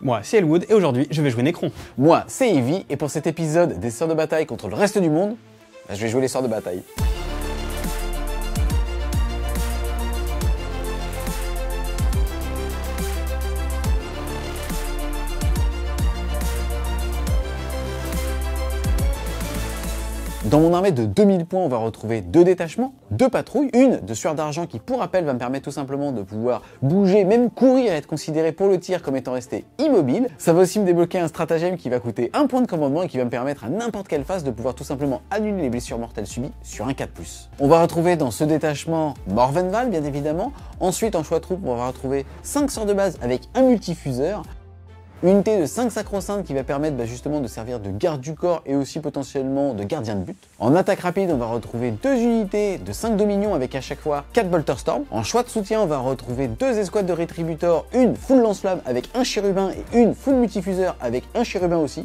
Moi, c'est Elwood et aujourd'hui, je vais jouer Necron. Moi, c'est Evie et pour cet épisode des sorts de bataille contre le reste du monde, bah, je vais jouer les sorts de bataille. Dans mon armée de 2000 points, on va retrouver deux détachements, deux patrouilles, une de sueur d'argent qui, pour rappel, va me permettre tout simplement de pouvoir bouger, même courir et être considéré pour le tir comme étant resté immobile. Ça va aussi me débloquer un stratagème qui va coûter un point de commandement et qui va me permettre à n'importe quelle phase de pouvoir tout simplement annuler les blessures mortelles subies sur un 4+. On va retrouver dans ce détachement Morvenval, bien évidemment. Ensuite, en choix de troupe, on va retrouver 5 sorts de base avec un multifuseur, Unité de 5 sacro-saintes qui va permettre bah, justement de servir de garde du corps et aussi potentiellement de gardien de but. En attaque rapide, on va retrouver deux unités de 5 dominions avec à chaque fois 4 bolter storm. En choix de soutien, on va retrouver deux escouades de rétributors, une full lance-flamme avec un chérubin et une full multifuseur avec un chérubin aussi.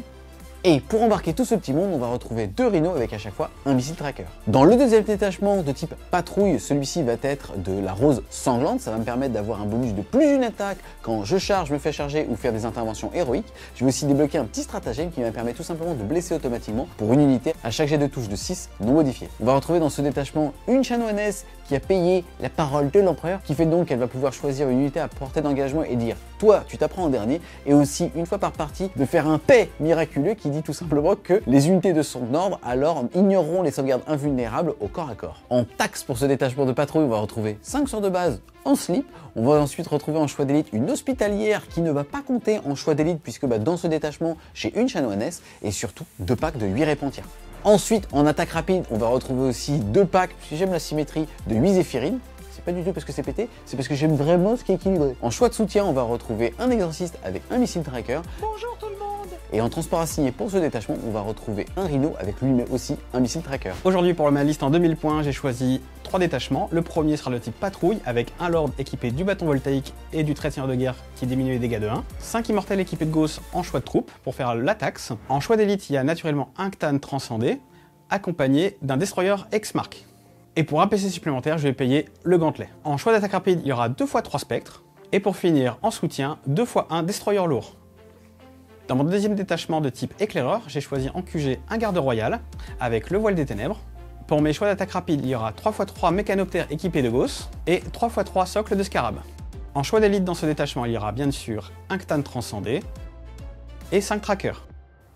Et pour embarquer tout ce petit monde, on va retrouver deux rhinos avec à chaque fois un missile tracker. Dans le deuxième détachement de type patrouille, celui-ci va être de la rose sanglante. Ça va me permettre d'avoir un bonus de plus une attaque quand je charge, me fais charger ou faire des interventions héroïques. Je vais aussi débloquer un petit stratagème qui va me permettre tout simplement de blesser automatiquement pour une unité à chaque jet de touche de 6 non modifié. On va retrouver dans ce détachement une chanoinesse qui a payé la parole de l'empereur, qui fait donc qu'elle va pouvoir choisir une unité à portée d'engagement et dire toi tu t'apprends en dernier, et aussi une fois par partie de faire un paix miraculeux qui dit tout simplement que les unités de son ordre alors ignoreront les sauvegardes invulnérables au corps à corps. En taxe pour ce détachement de patrouille, on va retrouver 5 sorts de base en slip, on va ensuite retrouver en choix d'élite une hospitalière qui ne va pas compter en choix d'élite puisque bah, dans ce détachement j'ai une chanoinesse et surtout deux packs de 8 répondiens. Ensuite, en attaque rapide, on va retrouver aussi deux packs, puisque j'aime la symétrie de 8 ce c'est pas du tout parce que c'est pété, c'est parce que j'aime vraiment ce qui est équilibré. En choix de soutien, on va retrouver un exorciste avec un missile tracker. Bonjour tout le monde et en transport assigné pour ce détachement, on va retrouver un rhino avec lui mais aussi un missile tracker. Aujourd'hui pour ma liste en 2000 points, j'ai choisi trois détachements. Le premier sera le type patrouille avec un lord équipé du bâton voltaïque et du traiteur de guerre qui diminue les dégâts de 1. 5 immortels équipés de Gauss en choix de troupes pour faire l'attaque. En choix d'élite, il y a naturellement un Ctan transcendé accompagné d'un destroyer X-Mark. Et pour un PC supplémentaire, je vais payer le gantelet. En choix d'attaque rapide, il y aura 2 x 3 spectres. Et pour finir, en soutien, 2 x 1 destroyer lourd. Dans mon deuxième détachement de type éclaireur, j'ai choisi en QG un garde royal avec le voile des ténèbres. Pour mes choix d'attaque rapide, il y aura 3x3 mécanoptères équipés de gosses et 3x3 socles de scarab. En choix d'élite dans ce détachement, il y aura bien sûr un Ctan transcendé et 5 trackers.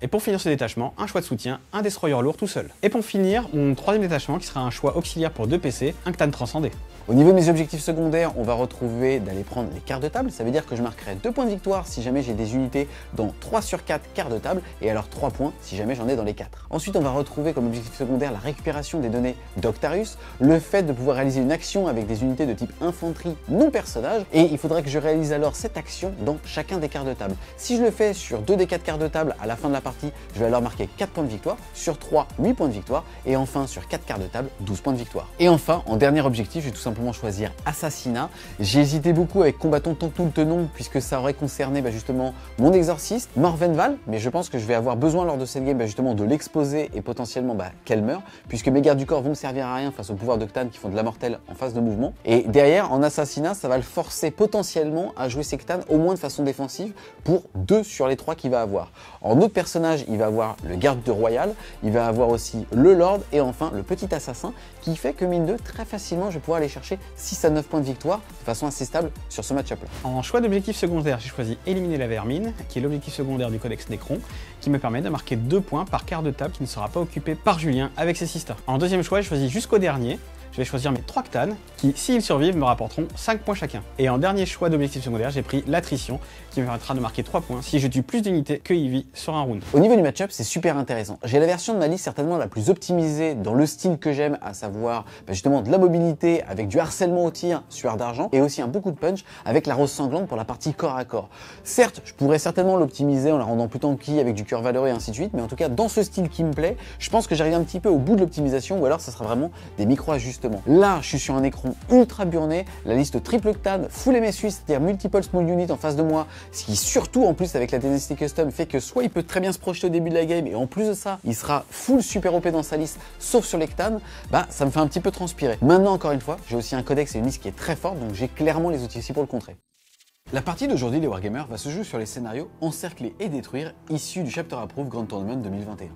Et pour finir ce détachement, un choix de soutien, un destroyer lourd tout seul. Et pour finir, mon troisième détachement qui sera un choix auxiliaire pour deux PC, un Ctan transcendé. Au niveau de mes objectifs secondaires, on va retrouver d'aller prendre les quarts de table. Ça veut dire que je marquerai 2 points de victoire si jamais j'ai des unités dans 3 sur 4 quarts de table et alors 3 points si jamais j'en ai dans les 4. Ensuite, on va retrouver comme objectif secondaire la récupération des données d'Octarius, le fait de pouvoir réaliser une action avec des unités de type infanterie non personnage et il faudrait que je réalise alors cette action dans chacun des quarts de table. Si je le fais sur 2 des 4 quarts de table à la fin de la partie, je vais alors marquer 4 points de victoire, sur 3, 8 points de victoire et enfin sur 4 quarts de table, 12 points de victoire. Et enfin, en dernier objectif, vais tout simplement choisir assassinat. J'ai hésité beaucoup avec combattant tant tout le tenon puisque ça aurait concerné bah, justement mon exorciste, Morvenval, mais je pense que je vais avoir besoin lors de cette game bah, justement de l'exposer et potentiellement bah, qu'elle meure puisque mes gardes du corps vont me servir à rien face au pouvoir d'Octane qui font de la mortelle en phase de mouvement. Et derrière, en assassinat, ça va le forcer potentiellement à jouer Sectane au moins de façon défensive pour deux sur les trois qu'il va avoir. En autre personnage, il va avoir le garde de royal, il va avoir aussi le lord et enfin le petit assassin qui fait que mine 2, très facilement, je vais pouvoir aller chercher 6 à 9 points de victoire de façon assez stable sur ce match-up là. En choix d'objectif secondaire, j'ai choisi éliminer la vermine, qui est l'objectif secondaire du codex Necron, qui me permet de marquer 2 points par quart de table qui ne sera pas occupé par Julien avec ses 6 En deuxième choix, j'ai choisi jusqu'au dernier, je vais choisir mes 3 ctanes qui, s'ils survivent, me rapporteront 5 points chacun. Et en dernier choix d'objectif secondaire, j'ai pris l'attrition qui me permettra de marquer 3 points si je tue plus d'unités que Eevee sur un round. Au niveau du match-up, c'est super intéressant. J'ai la version de ma liste certainement la plus optimisée dans le style que j'aime, à savoir bah, justement de la mobilité avec du harcèlement au tir, sueur d'argent et aussi un beaucoup de punch avec la rose sanglante pour la partie corps à corps. Certes, je pourrais certainement l'optimiser en la rendant plus tanky avec du cœur valoré et ainsi de suite, mais en tout cas dans ce style qui me plaît, je pense que j'arrive un petit peu au bout de l'optimisation ou alors ça sera vraiment des micro-ajustements. Là, je suis sur un écran ultra burné, la liste triple octane, full MSU, c'est-à-dire multiple small unit en face de moi, ce qui surtout en plus avec la Dynasty Custom fait que soit il peut très bien se projeter au début de la game et en plus de ça, il sera full super OP dans sa liste, sauf sur l'Ectane, bah ça me fait un petit peu transpirer. Maintenant encore une fois, j'ai aussi un codex et une liste qui est très forte, donc j'ai clairement les outils ici pour le contrer. La partie d'aujourd'hui les Wargamers va se jouer sur les scénarios Encercler et Détruire issus du Chapter Approve Grand Tournament 2021.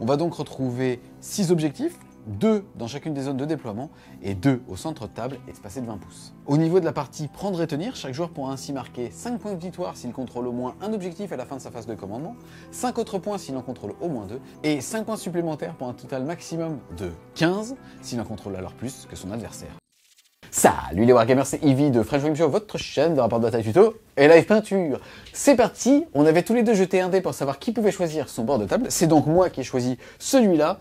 On va donc retrouver 6 objectifs 2 dans chacune des zones de déploiement et 2 au centre de table espacé de 20 pouces. Au niveau de la partie prendre et tenir, chaque joueur pourra ainsi marquer 5 points de victoire s'il contrôle au moins un objectif à la fin de sa phase de commandement, 5 autres points s'il en contrôle au moins 2, et 5 points supplémentaires pour un total maximum de 15 s'il en contrôle alors plus que son adversaire. Salut les Wargamers, c'est Ivy de French Game votre chaîne de rapport de bataille tuto et live peinture. C'est parti, on avait tous les deux jeté un dé pour savoir qui pouvait choisir son bord de table. C'est donc moi qui ai choisi celui-là.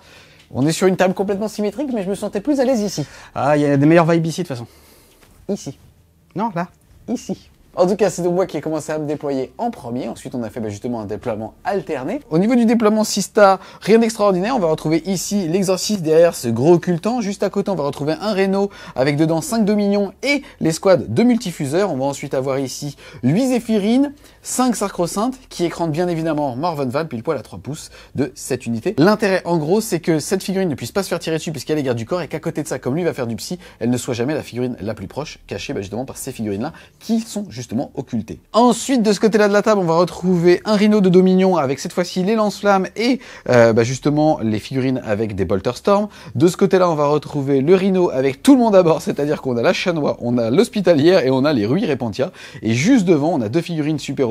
On est sur une table complètement symétrique, mais je me sentais plus à l'aise ici. Ah, il y a des meilleures vibes ici, de toute façon. Ici. Non, là. Ici. En tout cas, c'est moi qui ai commencé à me déployer en premier. Ensuite, on a fait bah, justement un déploiement alterné. Au niveau du déploiement Sista, rien d'extraordinaire. On va retrouver ici l'exercice derrière ce gros occultant. Juste à côté, on va retrouver un Reno avec dedans 5 Dominions et les squads de multifuseurs. On va ensuite avoir ici 8 Zéphirines, 5 sacro qui écrante bien évidemment Morven puis le poil à 3 pouces de cette unité. L'intérêt en gros c'est que cette figurine ne puisse pas se faire tirer dessus puisqu'elle est garde du corps et qu'à côté de ça comme lui va faire du psy, elle ne soit jamais la figurine la plus proche cachée bah, justement par ces figurines là qui sont justement occultées. Ensuite de ce côté là de la table on va retrouver un rhino de Dominion avec cette fois-ci les lance-flammes et euh, bah, justement les figurines avec des bolter storm. De ce côté là on va retrouver le rhino avec tout le monde à bord c'est-à-dire qu'on a la chanois, on a l'hospitalière et on a les rues Repentia et juste devant on a deux figurines super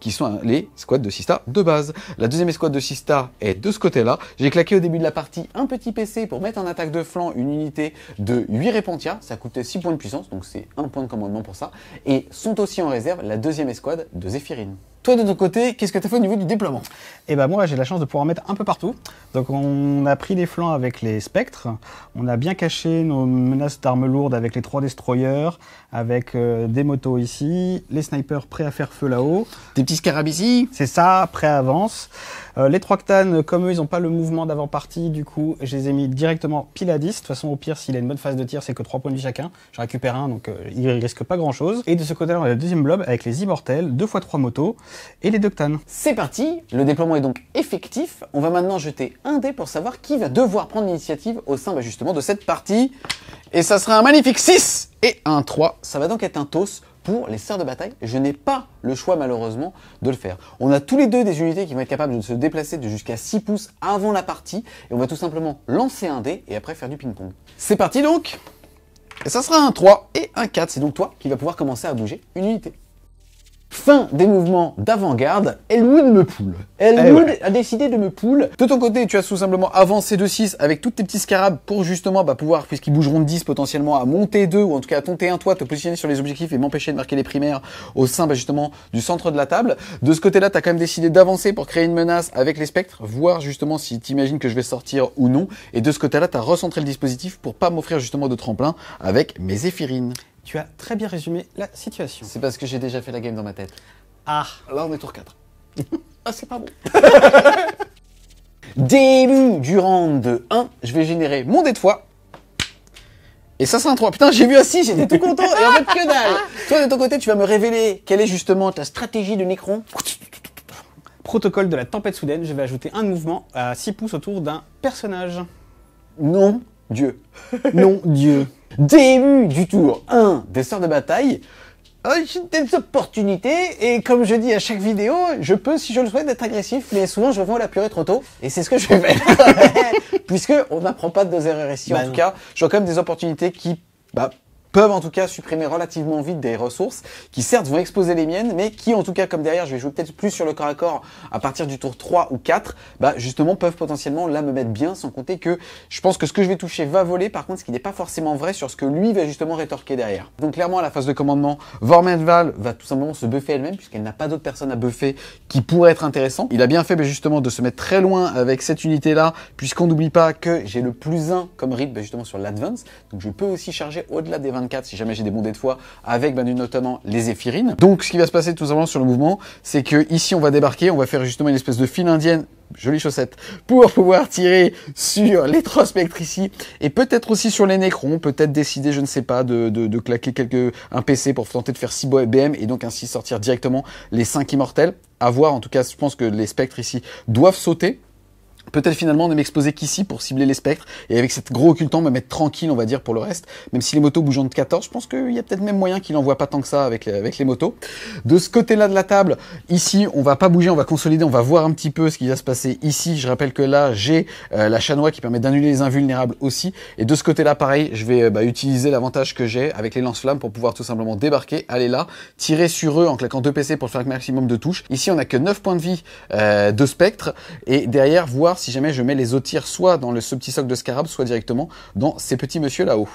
qui sont les squads de sista de base. La deuxième escouade de sista est de ce côté-là. J'ai claqué au début de la partie un petit PC pour mettre en attaque de flanc une unité de 8 répentia. Ça coûtait 6 points de puissance, donc c'est un point de commandement pour ça. Et sont aussi en réserve la deuxième escouade de Zéphirine. Toi, de ton côté, qu'est-ce que tu as fait au niveau du déploiement Eh ben moi, j'ai la chance de pouvoir mettre un peu partout. Donc, on a pris les flancs avec les spectres. On a bien caché nos menaces d'armes lourdes avec les trois destroyers, avec euh, des motos ici, les snipers prêts à faire feu là-haut. Des petits scarabs ici C'est ça, prêts à avance. Euh, les les octanes, comme eux, ils n'ont pas le mouvement d'avant-partie, du coup, je les ai mis directement pile à 10. De toute façon, au pire, s'il a une bonne phase de tir, c'est que 3 points de vie chacun. Je récupère un, donc euh, il risque pas grand-chose. Et de ce côté-là, on a le deuxième blob avec les immortels, deux fois trois motos et les Doctanes. C'est parti, le déploiement est donc effectif. On va maintenant jeter un dé pour savoir qui va devoir prendre l'initiative au sein bah, justement de cette partie. Et ça sera un magnifique 6 et un 3. Ça va donc être un toss pour les sœurs de bataille. Je n'ai pas le choix malheureusement de le faire. On a tous les deux des unités qui vont être capables de se déplacer de jusqu'à 6 pouces avant la partie. Et on va tout simplement lancer un dé et après faire du ping-pong. C'est parti donc et ça sera un 3 et un 4. C'est donc toi qui va pouvoir commencer à bouger une unité. Fin des mouvements d'avant-garde, Elwood me poule. Eh Elwood a décidé de me poule. De ton côté, tu as tout simplement avancé de 6 avec toutes tes petits scarabs pour justement bah, pouvoir, puisqu'ils bougeront de 10 potentiellement, à monter 2 ou en tout cas à tenter un toi, te positionner sur les objectifs et m'empêcher de marquer les primaires au sein bah, justement du centre de la table. De ce côté-là, tu as quand même décidé d'avancer pour créer une menace avec les spectres, voir justement si tu imagines que je vais sortir ou non. Et de ce côté-là, tu as recentré le dispositif pour pas m'offrir justement de tremplin avec mes éphirines. Tu as très bien résumé la situation. C'est parce que j'ai déjà fait la game dans ma tête. Ah Là, on est tour 4. ah, c'est pas bon Début du round de 1, je vais générer mon dé de fois. Et ça, c'est un 3. Putain, j'ai vu un 6, j'étais tout content, et en que dalle Toi, de ton côté, tu vas me révéler quelle est justement ta stratégie de Necron. Protocole de la tempête soudaine, je vais ajouter un mouvement à 6 pouces autour d'un personnage. Non, Dieu. Non Dieu. Début du tour 1 des sœurs de bataille. J'ai euh, Des opportunités, et comme je dis à chaque vidéo, je peux, si je le souhaite, être agressif, mais souvent je vends la purée trop tôt, et c'est ce que je fais. faire. Puisque on n'apprend pas de nos erreurs ici, en bah tout cas, j'ai quand même des opportunités qui bah, peuvent en tout cas supprimer relativement vite des ressources qui certes vont exposer les miennes, mais qui en tout cas comme derrière je vais jouer peut-être plus sur le corps à corps à partir du tour 3 ou 4, bah justement peuvent potentiellement là me mettre bien sans compter que je pense que ce que je vais toucher va voler par contre ce qui n'est pas forcément vrai sur ce que lui va justement rétorquer derrière. Donc clairement à la phase de commandement, Vormenval va tout simplement se buffer elle-même puisqu'elle n'a pas d'autres personnes à buffer qui pourraient être intéressant. Il a bien fait bah, justement de se mettre très loin avec cette unité là puisqu'on n'oublie pas que j'ai le plus 1 comme rythme bah, justement sur l'advance donc je peux aussi charger au-delà des 20 si jamais j'ai des bondés de fois avec bah, notamment les éphirines. Donc ce qui va se passer tout simplement sur le mouvement, c'est que ici on va débarquer, on va faire justement une espèce de file indienne jolie chaussette, pour pouvoir tirer sur les spectres ici, et peut-être aussi sur les nécrons, peut-être décider, je ne sais pas, de, claquer quelques, un PC pour tenter de faire 6 BM, et donc ainsi sortir directement les 5 immortels. À voir, en tout cas, je pense que les spectres ici doivent sauter, peut-être finalement ne m'exposer qu'ici pour cibler les spectres et avec cette gros occultant me mettre tranquille on va dire pour le reste même si les motos bougent de 14 je pense qu'il y a peut-être même moyen qu'il n'en pas tant que ça avec les, avec les motos de ce côté là de la table ici on va pas bouger on va consolider on va voir un petit peu ce qui va se passer ici je rappelle que là j'ai euh, la chanois qui permet d'annuler les invulnérables aussi et de ce côté là pareil je vais euh, bah, utiliser l'avantage que j'ai avec les lance-flammes pour pouvoir tout simplement débarquer aller là tirer sur eux en claquant deux PC pour faire un maximum de touches ici on a que 9 points de vie euh, de spectre et derrière voir si jamais je mets les tirs, soit dans le, ce petit socle de scarab, soit directement dans ces petits monsieur là-haut.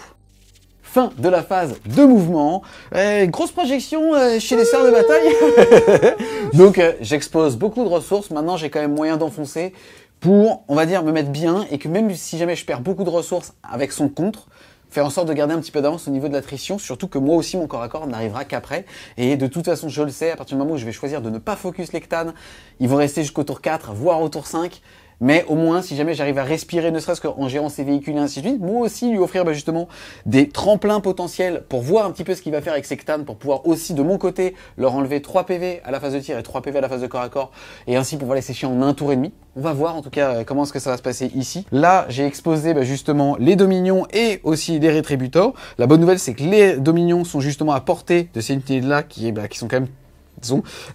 Fin de la phase de mouvement. Eh, grosse projection euh, chez les sœurs de bataille. Donc euh, j'expose beaucoup de ressources. Maintenant j'ai quand même moyen d'enfoncer pour, on va dire, me mettre bien et que même si jamais je perds beaucoup de ressources avec son contre, faire en sorte de garder un petit peu d'avance au niveau de l'attrition, surtout que moi aussi mon corps à corps n'arrivera qu'après. Et de toute façon, je le sais, à partir du moment où je vais choisir de ne pas focus l'ectane, ils vont rester jusqu'au tour 4, voire au tour 5. Mais au moins, si jamais j'arrive à respirer, ne serait-ce qu'en gérant ces véhicules et ainsi de suite, moi aussi lui offrir bah, justement des tremplins potentiels pour voir un petit peu ce qu'il va faire avec ses ctan, pour pouvoir aussi de mon côté leur enlever 3 PV à la phase de tir et 3 PV à la phase de corps à corps, et ainsi pouvoir les sécher en un tour et demi. On va voir en tout cas comment est-ce que ça va se passer ici. Là, j'ai exposé bah, justement les Dominions et aussi les Rétributors. La bonne nouvelle, c'est que les Dominions sont justement à portée de ces unités-là qui, bah, qui sont quand même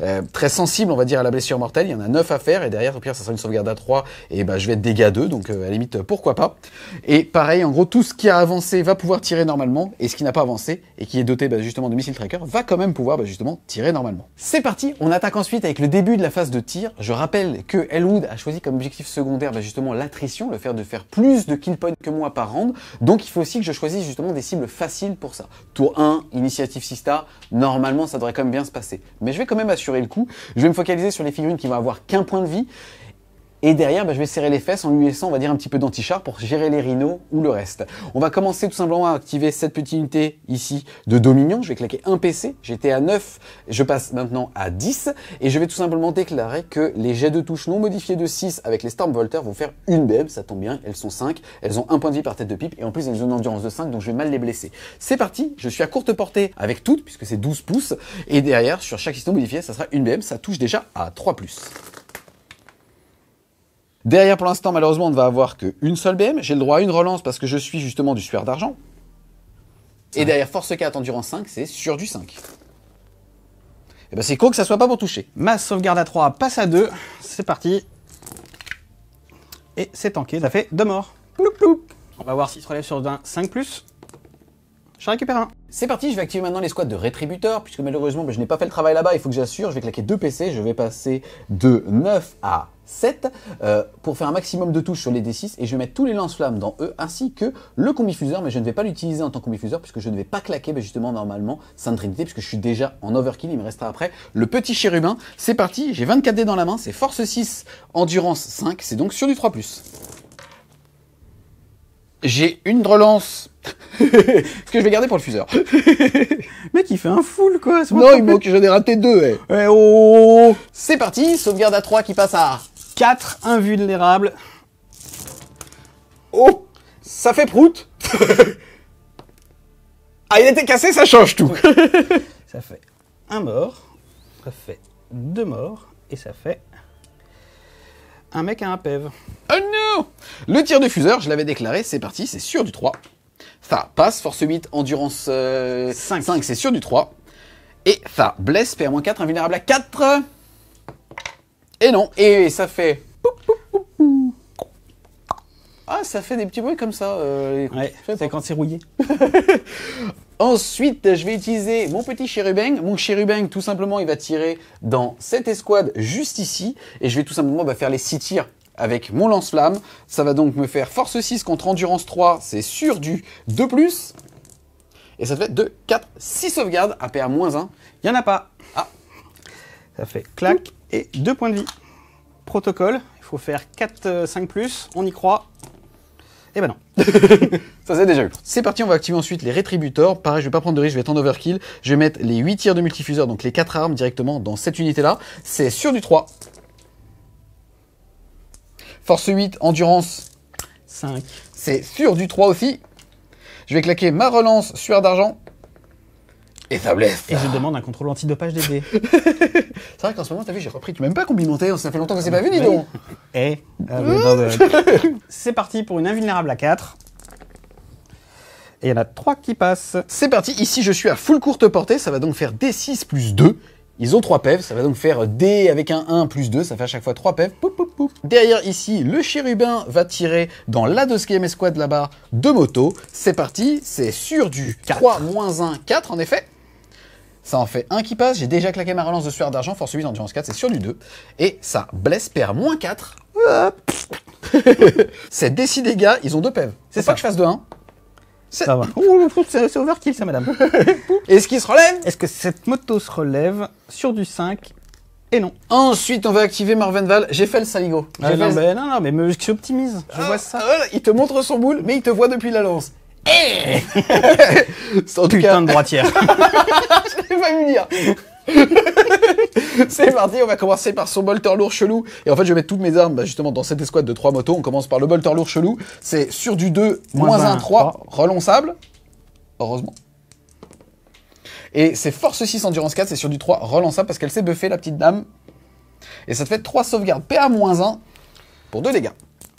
euh, très sensible, on va dire, à la blessure mortelle. Il y en a 9 à faire, et derrière, au pire, ça sera une sauvegarde à 3, et bah, je vais être dégâts 2, donc euh, à la limite, euh, pourquoi pas. Et pareil, en gros, tout ce qui a avancé va pouvoir tirer normalement, et ce qui n'a pas avancé, et qui est doté bah, justement de missile tracker, va quand même pouvoir bah, justement tirer normalement. C'est parti, on attaque ensuite avec le début de la phase de tir. Je rappelle que Elwood a choisi comme objectif secondaire bah, justement l'attrition, le fait de faire plus de kill points que moi par round, donc il faut aussi que je choisisse justement des cibles faciles pour ça. Tour 1, initiative Sista, normalement ça devrait quand même bien se passer je vais quand même assurer le coup. Je vais me focaliser sur les figurines qui vont avoir qu'un point de vie et derrière, bah, je vais serrer les fesses en lui laissant, on va dire, un petit peu d'antichar pour gérer les rhinos ou le reste. On va commencer tout simplement à activer cette petite unité ici de Dominion. Je vais claquer un PC. J'étais à 9. Je passe maintenant à 10. Et je vais tout simplement déclarer que les jets de touche non modifiés de 6 avec les Stormvolters vont faire une BM. Ça tombe bien. Elles sont 5. Elles ont un point de vie par tête de pipe. Et en plus, elles ont une endurance de 5. Donc, je vais mal les blesser. C'est parti. Je suis à courte portée avec toutes puisque c'est 12 pouces. Et derrière, sur chaque système modifié, ça sera une BM. Ça touche déjà à 3 plus. Derrière, pour l'instant, malheureusement, on ne va avoir qu'une seule BM. J'ai le droit à une relance parce que je suis justement du sueur d'argent. Et derrière, force 4, en 5, c'est sur du 5. Et eh ben c'est con que ça soit pas pour toucher. Ma sauvegarde à 3, passe à 2. C'est parti. Et c'est tanké, ça fait 2 morts. On va voir s'il se relève sur un 5 plus. Je récupère un. C'est parti, je vais activer maintenant les squads de rétributeur, puisque malheureusement, ben, je n'ai pas fait le travail là-bas, il faut que j'assure, je vais claquer 2 PC, je vais passer de 9 à 7 euh, pour faire un maximum de touches sur les D6 et je vais mettre tous les lance-flammes dans eux ainsi que le combifuseur mais je ne vais pas l'utiliser en tant que combifuseur puisque je ne vais pas claquer justement normalement saint trinité puisque je suis déjà en overkill, il me restera après le petit chérubin. C'est parti, j'ai 24 dés dans la main, c'est force 6, endurance 5, c'est donc sur du 3 ⁇ j'ai une relance. ce que je vais garder pour le fuseur. Mec, il fait un full, quoi. Non, il manque, j'en ai raté deux, oh, oh, oh C'est parti, sauvegarde à 3 qui passe à 4 invulnérables. Oh Ça fait prout Ah, il était cassé, ça change tout Ça fait un mort, ça fait deux morts, et ça fait un mec à un PEV. Oh non Le tir de fuseur, je l'avais déclaré, c'est parti, c'est sûr du 3. Ça passe, force 8, endurance 5, euh, 5 c'est sûr du 3. Et ça blesse, PR-4, invulnérable à 4 et non, et ça fait. Ah, ça fait des petits bruits comme ça. Euh, ouais, c'est quand c'est rouillé. Ensuite, je vais utiliser mon petit chérubin. Mon chérubin, tout simplement, il va tirer dans cette escouade juste ici. Et je vais tout simplement bah, faire les 6 tirs avec mon lance-flamme. Ça va donc me faire force 6 contre endurance 3. C'est sûr du 2 ⁇ Et ça fait 2, 4, 6 sauvegardes. à moins 1 Il n'y en a pas. Ah. Ça fait clac et 2 points de vie. Protocole, il faut faire 4, 5 euh, plus, on y croit. et eh ben non. ça c'est déjà eu. C'est parti, on va activer ensuite les rétributeurs, Pareil, je vais pas prendre de risque, je vais être overkill. Je vais mettre les 8 tirs de multifuseur, donc les 4 armes directement dans cette unité-là. C'est sur du 3. Force 8, endurance 5. C'est sur du 3 aussi. Je vais claquer ma relance, sueur d'argent. Et Et je demande un contrôle antidopage des dés. c'est vrai qu'en ce moment, t'as vu, j'ai repris. Tu m'as même pas complimenté. Ça fait longtemps qu'on s'est pas vu, dis donc. Eh. Ah, mmh. C'est parti pour une invulnérable à 4. Et il y en a 3 qui passent. C'est parti. Ici, je suis à full courte portée. Ça va donc faire D6 plus 2. Ils ont 3 PEV, ça va donc faire D avec un 1 plus 2, ça fait à chaque fois 3 PEV. Derrière ici, le chérubin va tirer dans la 2 escouade là-bas de motos. C'est parti, c'est sur du 3 1, 4 en effet. Ça en fait un qui passe. J'ai déjà claqué ma relance de sueur d'argent, force 8, endurance 4, c'est sur du 2. Et ça blesse, perd moins 4. c'est décidé, gars, ils ont deux pèves. E c'est pas que je fasse de 1. Hein. C'est overkill, ça, madame. Est-ce qu'il se relève Est-ce que cette moto se relève sur du 5 et non. Ensuite, on va activer Val. J'ai fait le saligo. Ah, non, ben, non, non, mais Je ah, vois ça. Ah, il te montre son boule, mais il te voit depuis la lance. Hey eh Putain de droitière. Je l'ai pas vu dire. c'est parti, on va commencer par son bolter lourd chelou. Et en fait, je vais mettre toutes mes armes bah, justement dans cette escouade de 3 motos. On commence par le bolter lourd chelou. C'est sur du 2, moins 1, 3, relançable. Heureusement. Et c'est force 6, endurance 4, c'est sur du 3, relançable parce qu'elle s'est buffée, la petite dame. Et ça te fait 3 sauvegardes PA-1 pour 2 dégâts.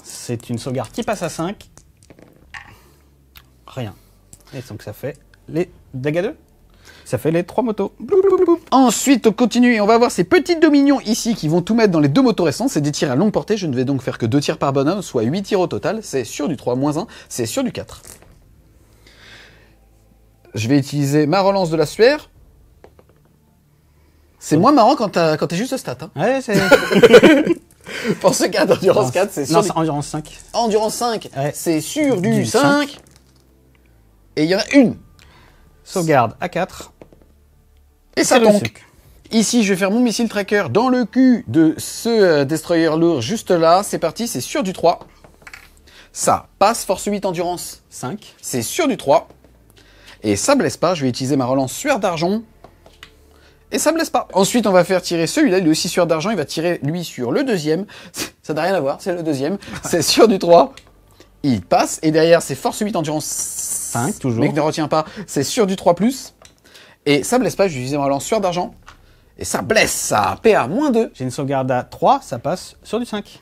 C'est une sauvegarde qui passe à 5 rien. Et donc ça fait les dégâts 2. Ça fait les trois motos. Ensuite, on continue et on va avoir ces petits dominions ici qui vont tout mettre dans les deux motos récentes. C'est des tirs à longue portée. Je ne vais donc faire que deux tirs par bonhomme, soit 8 tirs au total. C'est sur du 3 1, c'est sur du 4. Je vais utiliser ma relance de la sueur. C'est moins marrant quand t'es juste stat. Hein. Ouais, c'est. Pour ce cas d'endurance 4, c'est sur. Non, c'est endurance 5. Endurance 5, c'est sur du, 5. Et il y en a une. Sauvegarde à 4 Et ça donc. Ici, je vais faire mon missile tracker dans le cul de ce euh, destroyer lourd juste là. C'est parti, c'est sur du 3. Ça passe, force 8 endurance 5. C'est sur du 3. Et ça blesse pas, je vais utiliser ma relance sueur d'argent. Et ça blesse pas. Ensuite, on va faire tirer celui-là, il est aussi sueur d'argent, il va tirer lui sur le deuxième. Ça n'a rien à voir, c'est le deuxième. C'est sur du 3. Il passe, et derrière, c'est force 8 endurance 5. 5 toujours. que ne retient pas. C'est sûr du 3 ⁇ Et ça blesse pas, j'utilise ma mon lanceur d'argent. Et ça blesse, ça. PA moins 2. J'ai une sauvegarde à 3, ça passe sur du 5.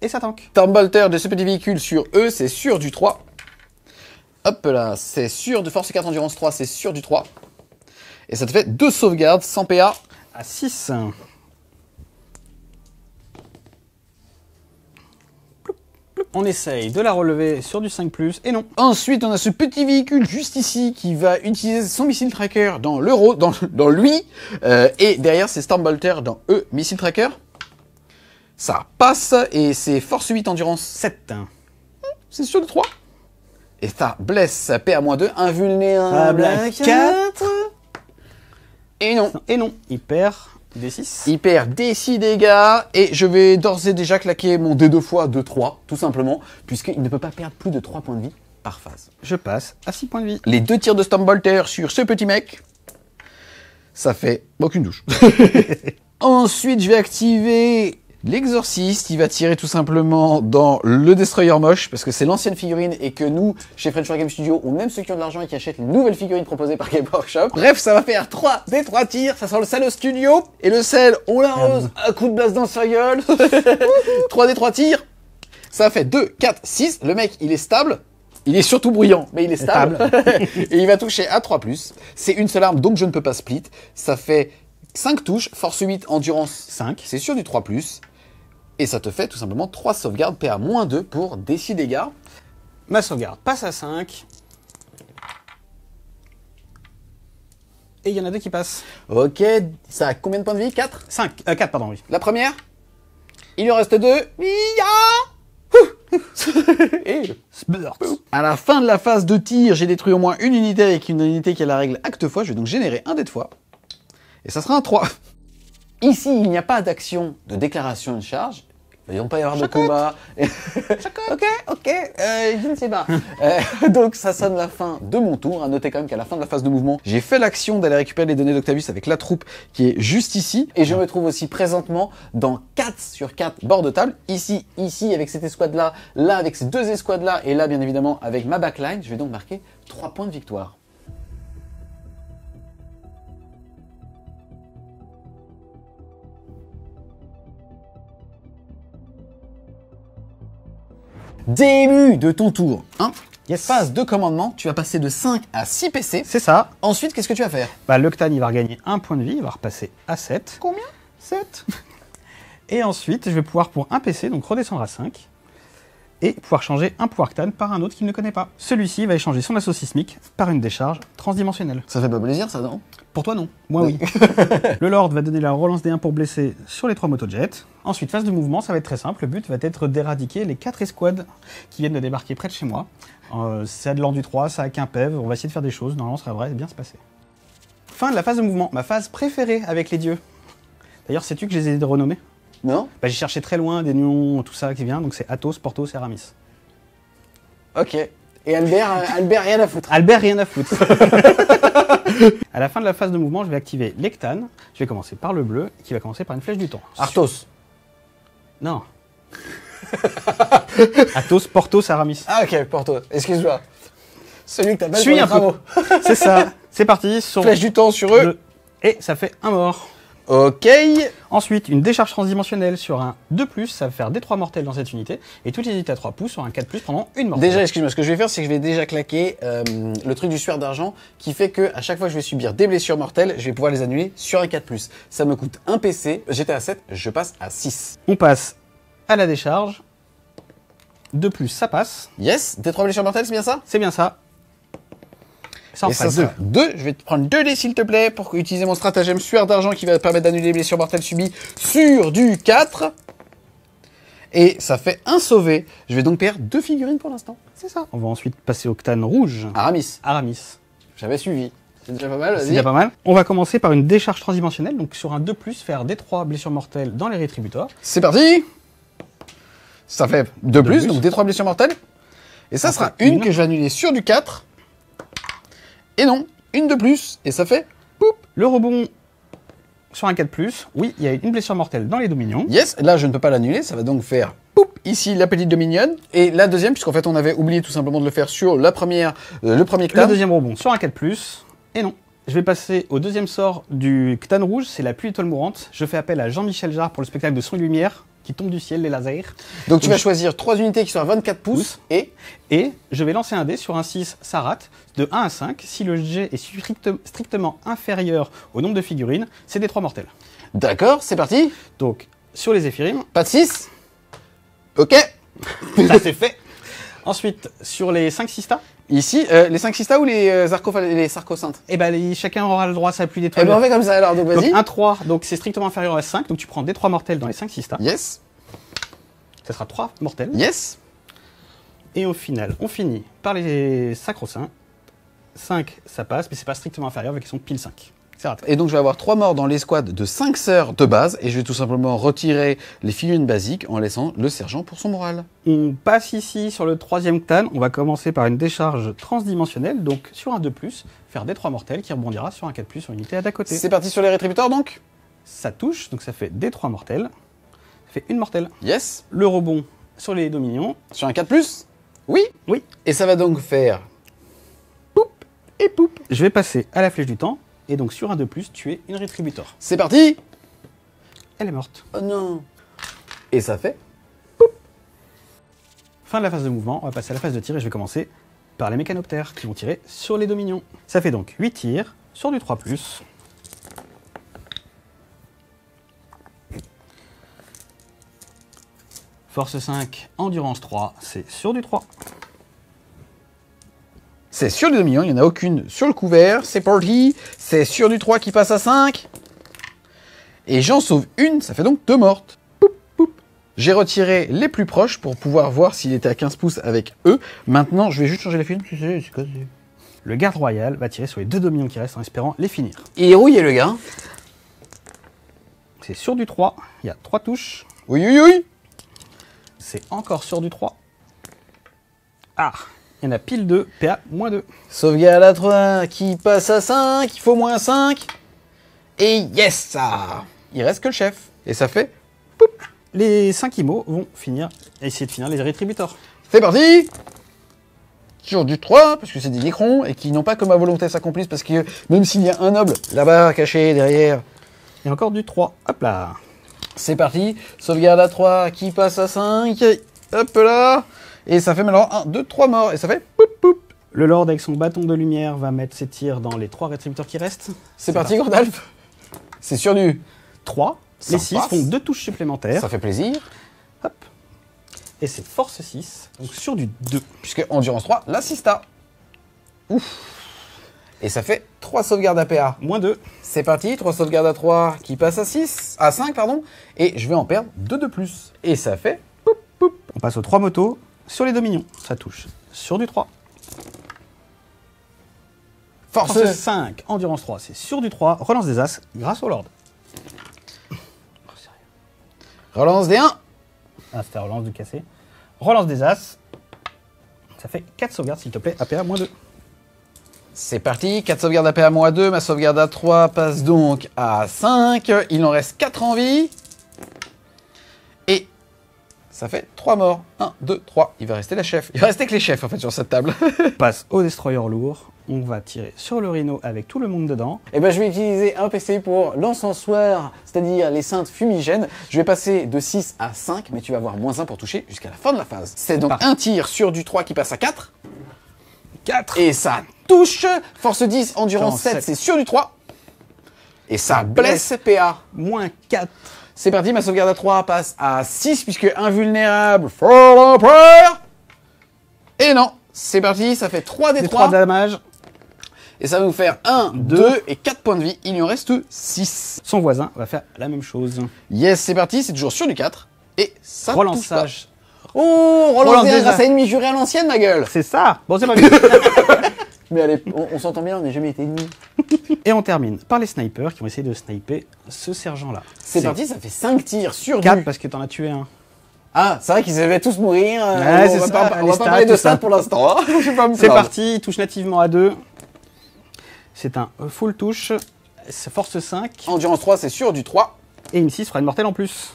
Et ça tank. Tormbolter de ce petit véhicule sur E, c'est sûr du 3. Hop là, c'est sûr de force 4 endurance 3, c'est sûr du 3. Et ça te fait deux sauvegardes sans PA. À 6. on essaye de la relever sur du 5 ⁇ et non. Ensuite, on a ce petit véhicule juste ici qui va utiliser son missile tracker dans l'euro, dans, lui, euh, et derrière c'est Stormbolter dans E, missile tracker. Ça passe, et c'est Force 8 Endurance 7. Hein. C'est sur le 3. Et ça blesse PA-2, invulnérable à 4. Et non, et non, il perd D6 Il perd D6 dégâts et je vais d'ores et déjà claquer mon D2 fois de 3 tout simplement, puisqu'il ne peut pas perdre plus de 3 points de vie par phase. Je passe à 6 points de vie. Les deux tirs de Stumbolter sur ce petit mec, ça fait aucune douche. Ensuite, je vais activer L'exorciste, il va tirer tout simplement dans le Destroyer moche, parce que c'est l'ancienne figurine et que nous, chez French War Game Studio, on aime ceux qui ont de l'argent et qui achètent les nouvelles figurines proposées par Game Workshop. Bref, ça va faire 3 des 3 tirs, ça sort le sel au studio, et le sel, on l'arrose, ah. à coup de blast dans sa gueule, 3 des 3 tirs, ça fait 2, 4, 6, le mec, il est stable, il est surtout bruyant, mais il est stable. et il va toucher à 3 ⁇ C'est une seule arme, donc je ne peux pas split. Ça fait 5 touches, force 8, endurance 5. C'est sûr du 3 ⁇ et ça te fait tout simplement 3 sauvegardes PA-2 pour D6 dégâts. Ma sauvegarde passe à 5. Et il y en a deux qui passent. Ok, ça a combien de points de vie 4 5, euh, 4 pardon, oui. La première Il lui reste deux. Et À la fin de la phase de tir, j'ai détruit au moins une unité avec une unité qui a la règle acte fois. Je vais donc générer un dé de fois. Et ça sera un 3. Ici, il n'y a pas d'action de déclaration de charge. Voyons pas y avoir de combat. ok, ok, euh, je ne sais pas. Euh, donc ça sonne la fin de mon tour. À noter quand même qu'à la fin de la phase de mouvement, j'ai fait l'action d'aller récupérer les données d'Octavius avec la troupe qui est juste ici. Et je me trouve aussi présentement dans 4 sur 4 bords de table. Ici, ici, avec cette escouade-là, là avec ces deux escouades-là, et là bien évidemment avec ma backline. Je vais donc marquer 3 points de victoire. Début de ton tour hein Yes. Phase de commandement, tu vas passer de 5 à 6 PC. C'est ça. Ensuite, qu'est-ce que tu vas faire Bah, C'tan, il va regagner un point de vie, il va repasser à 7. Combien 7. et ensuite, je vais pouvoir pour un PC, donc redescendre à 5, et pouvoir changer un pouvoir C'tan par un autre qu'il ne connaît pas. Celui-ci va échanger son assaut sismique par une décharge transdimensionnelle. Ça fait pas plaisir, ça, non pour toi, non. Moi, oui. le Lord va donner la relance des 1 pour blesser sur les trois motojets. Ensuite, phase de mouvement, ça va être très simple. Le but va être d'éradiquer les quatre escouades qui viennent de débarquer près de chez moi. Euh, ça a de l'ordre du 3, ça a qu'un PEV. On va essayer de faire des choses. Normalement, ça devrait bien se passer. Fin de la phase de mouvement. Ma phase préférée avec les dieux. D'ailleurs, sais-tu que je les ai renommés Non. Bah, j'ai cherché très loin des noms, tout ça qui vient. Donc, c'est Athos, Portos et Aramis. Ok. Et Albert, euh, Albert, rien à foutre. Albert, rien à foutre. à la fin de la phase de mouvement, je vais activer l'ectane. Je vais commencer par le bleu, qui va commencer par une flèche du temps. Arthos. Non. Arthos, Portos, Aramis. Ah ok, Portos. Excuse-moi. Celui que t'as pas Suis un peu. C'est ça. C'est parti. Sur flèche du temps sur eux. Et ça fait un mort. Ok. Ensuite, une décharge transdimensionnelle sur un 2+, ça va faire des 3 mortels dans cette unité, et toutes les unités à 3 pouces sur un 4+, pendant une mortelle. Déjà, excuse-moi, ce que je vais faire, c'est que je vais déjà claquer euh, le truc du sueur d'argent, qui fait que à chaque fois que je vais subir des blessures mortelles, je vais pouvoir les annuler sur un 4+. Ça me coûte un PC, j'étais à 7, je passe à 6. On passe à la décharge. 2+, ça passe. Yes, des 3 blessures mortelles, c'est bien ça C'est bien ça. Ça en et ça deux. Je vais te prendre deux dés, s'il te plaît, pour utiliser mon stratagème sueur d'argent qui va te permettre d'annuler les blessures mortelles subies sur du 4. Et ça fait un sauvé. Je vais donc perdre deux figurines pour l'instant. C'est ça. On va ensuite passer au Ctan rouge. Aramis. Aramis. J'avais suivi. C'est déjà pas mal, C'est déjà pas mal. On va commencer par une décharge transdimensionnelle, donc sur un 2+, faire des 3 blessures mortelles dans les rétributoires. C'est parti Ça fait 2+, plus, donc des 3 blessures mortelles. Et ça, sera une, que je vais annuler sur du 4. Et non, une de plus, et ça fait poup, le rebond sur un 4 ⁇ Oui, il y a une blessure mortelle dans les Dominions. Yes, là je ne peux pas l'annuler, ça va donc faire poup, ici la petite Dominion, et la deuxième, puisqu'en fait on avait oublié tout simplement de le faire sur la première, euh, le premier clan. Le deuxième rebond sur un 4 ⁇ et non. Je vais passer au deuxième sort du Ctan Rouge, c'est la pluie étoile mourante. Je fais appel à Jean-Michel Jarre pour le spectacle de Son Lumière qui tombent du ciel, les lasers. Donc tu vas choisir trois unités qui sont à 24 pouces, et Et je vais lancer un dé sur un 6, ça rate, de 1 à 5. Si le jet est strictement inférieur au nombre de figurines, c'est des 3 mortels. D'accord, c'est parti. Donc, sur les éphirimes. Pas de 6. Ok. ça c'est fait. Ensuite, sur les 5 sistas, Ici, euh, les 5 sistas ou les, et euh, les Eh ben, chacun aura le droit à sa pluie eh ben, d'étoiles. Eh on fait comme ça alors, donc vas-y. 1, 3, donc c'est strictement inférieur à 5, donc tu prends des 3 mortels dans les 5 sistas. Yes. Ça sera 3 mortels. Yes. Et au final, on finit par les sacro-saints. 5, ça passe, mais c'est pas strictement inférieur, vu qu'ils sont pile 5. Et donc je vais avoir trois morts dans l'escouade de 5 sœurs de base et je vais tout simplement retirer les figurines basiques en laissant le sergent pour son moral. On passe ici sur le troisième tan, On va commencer par une décharge transdimensionnelle, donc sur un 2+, faire des trois mortels qui rebondira sur un 4+, sur unité à d'à côté. C'est parti sur les rétributeurs donc Ça touche, donc ça fait des trois mortels. fait une mortelle. Yes. Le rebond sur les dominions. Sur un 4+, oui Oui. Et ça va donc faire poup et poup. Je vais passer à la flèche du temps et donc sur un de plus, tu es une rétributeur. C'est parti Elle est morte. Oh non Et ça fait Fin de la phase de mouvement, on va passer à la phase de tir et je vais commencer par les mécanoptères qui vont tirer sur les dominions. Ça fait donc 8 tirs sur du 3 ⁇ Force 5, endurance 3, c'est sur du 3. C'est sur du 2 millions, il n'y en a aucune sur le couvert. C'est party, c'est sur du 3 qui passe à 5. Et j'en sauve une, ça fait donc deux mortes. J'ai retiré les plus proches pour pouvoir voir s'il était à 15 pouces avec eux. Maintenant, je vais juste changer les films. Le garde royal va tirer sur les deux millions qui restent en espérant les finir. Il est rouillé, le gars. C'est sur du 3. Il y a 3 touches. Oui, oui, oui. C'est encore sur du 3. Ah il y en a pile 2, PA moins 2. Sauvegarde à 3, qui passe à 5, il faut moins 5. Et yes ça Il reste que le chef. Et ça fait... Les 5 IMO vont finir, essayer de finir les rétributeurs. C'est parti Toujours du 3, parce que c'est des écrons et qui n'ont pas que ma volonté s'accomplisse, parce que même s'il y a un noble là-bas, caché, derrière... Et encore du 3, hop là C'est parti, sauvegarde à 3, qui passe à 5, hop là et ça fait maintenant 1, 2, 3 morts. Et ça fait poup poup. Le Lord avec son bâton de lumière va mettre ses tirs dans les 3 rétributeurs qui restent. C'est parti, parti, Gandalf C'est sur du 3. les 6 font 2 touches supplémentaires. Ça fait plaisir. Hop. Et c'est force 6, donc sur du 2. Puisque endurance 3, l'assista. Ouf. Et ça fait 3 sauvegardes à PA. Moins 2. C'est parti, 3 sauvegardes à 3 qui passent à 6, à 5, pardon. Et je vais en perdre 2 de plus. Et ça fait... Poup, poup. On passe aux 3 motos. Sur les dominions, ça touche. Sur du 3. Force, 5, endurance 3, c'est sur du 3. Relance des As grâce au Lord. relance des 1. Ah, c'était relance du cassé. Relance des As. Ça fait 4 sauvegardes, s'il te plaît, APA-2. C'est parti, 4 sauvegardes APA-2, ma sauvegarde à 3 passe donc à 5. Il en reste 4 en vie ça fait 3 morts. 1, 2, 3. Il va rester la chef. Il va rester que les chefs en fait sur cette table. passe au destroyer lourd. On va tirer sur le rhino avec tout le monde dedans. Et eh ben je vais utiliser un PC pour l'encensoir, c'est-à-dire les saintes fumigènes. Je vais passer de 6 à 5, mais tu vas avoir moins 1 pour toucher jusqu'à la fin de la phase. C'est donc un tir sur du 3 qui passe à 4. 4 Et ça touche Force 10, endurance 7, c'est sur du 3. Et ça, ça blesse PA. Moins 4 c'est parti, ma sauvegarde à 3 passe à 6 puisque invulnérable. For et non, c'est parti, ça fait 3 des 3. Et ça va vous faire 1, 2, et 4 points de vie. Il lui reste 6. Son voisin va faire la même chose. Yes, c'est parti, c'est toujours sur du 4. Et ça Relançage. touche pas. Oh, relance grâce à une juré à l'ancienne, ma gueule. C'est ça. Bon, c'est ma vie mais allez, on, s'entend bien, on n'a jamais été ennemis. Et on termine par les snipers qui ont essayé de sniper ce sergent-là. C'est parti, ça fait 5 tirs sur 4 parce que t'en as tué un. Ah, c'est vrai qu'ils devaient tous mourir. Euh, on, va pas, on parler de ça, pour l'instant. Hein. c'est parti, touche nativement à 2. C'est un full touche, force 5. Endurance 3, c'est sûr, du 3. Et une 6 fera une mortelle en plus.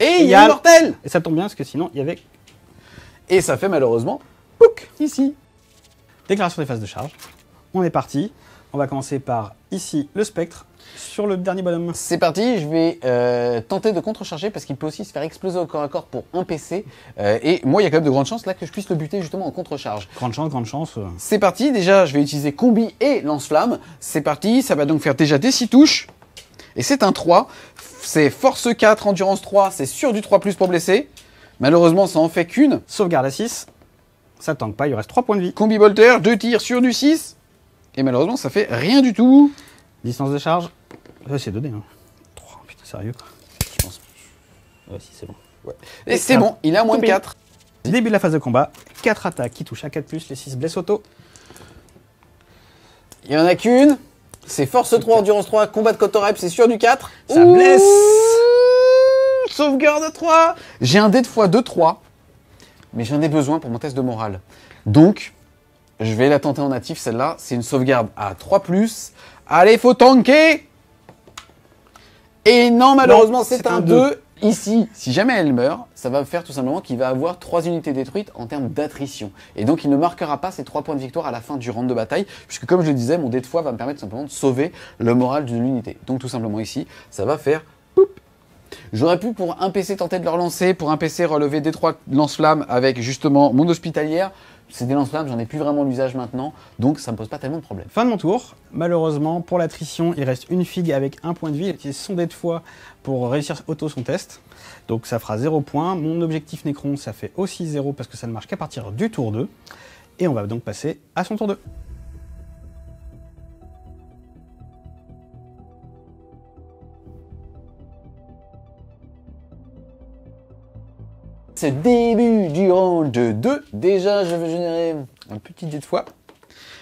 Et il y a une mortelle Et ça tombe bien parce que sinon il y avait. Et ça fait malheureusement. bouc, ici. Déclaration des phases de charge. On est parti. On va commencer par ici le spectre sur le dernier bonhomme. C'est parti, je vais euh, tenter de contrecharger parce qu'il peut aussi se faire exploser au corps à corps pour un PC. Euh, et moi, il y a quand même de grandes chances là que je puisse le buter justement en contrecharge. Grande chance, grande chance. C'est parti, déjà je vais utiliser combi et lance-flamme. C'est parti, ça va donc faire déjà des 6 touches. Et c'est un 3. C'est force 4, endurance 3, c'est sûr du 3 plus pour blesser. Malheureusement, ça en fait qu'une. Sauvegarde à 6. Ça tanque pas, il reste 3 points de vie. Combi bolter, 2 tirs sur du 6. Et malheureusement, ça fait rien du tout. Distance de charge. c'est donné. Hein. 3, putain, sérieux. Je pense. si, c'est bon. Et, c'est bon, il a moins de 4. Début de la phase de combat, 4 attaques qui touchent à 4, les 6 blesses auto. Il n'y en a qu'une. C'est force 3, endurance 3, combat de rap, c'est sur du 4. Ça blesse Sauvegarde 3 J'ai un dé de fois 2, 3 mais j'en ai besoin pour mon test de morale. Donc, je vais la tenter en natif, celle-là. C'est une sauvegarde à 3. Allez, faut tanker Et non, malheureusement, c'est un, 2. Ici, si jamais elle meurt, ça va faire tout simplement qu'il va avoir 3 unités détruites en termes d'attrition. Et donc, il ne marquera pas ses 3 points de victoire à la fin du round de bataille, puisque comme je le disais, mon dé de foi va me permettre simplement de sauver le moral d'une unité. Donc, tout simplement ici, ça va faire J'aurais pu pour un PC tenter de leur lancer, pour un PC relever des trois lance-flammes avec justement mon hospitalière. C'est des lance-flammes, j'en ai plus vraiment l'usage maintenant, donc ça me pose pas tellement de problème. Fin de mon tour. Malheureusement, pour l'attrition, il reste une figue avec un point de vie. qui est sondé de fois pour réussir auto son test. Donc ça fera 0 points. Mon objectif Necron, ça fait aussi 0 parce que ça ne marche qu'à partir du tour 2. Et on va donc passer à son tour 2. début du round 2, déjà je vais générer un petit jet de fois.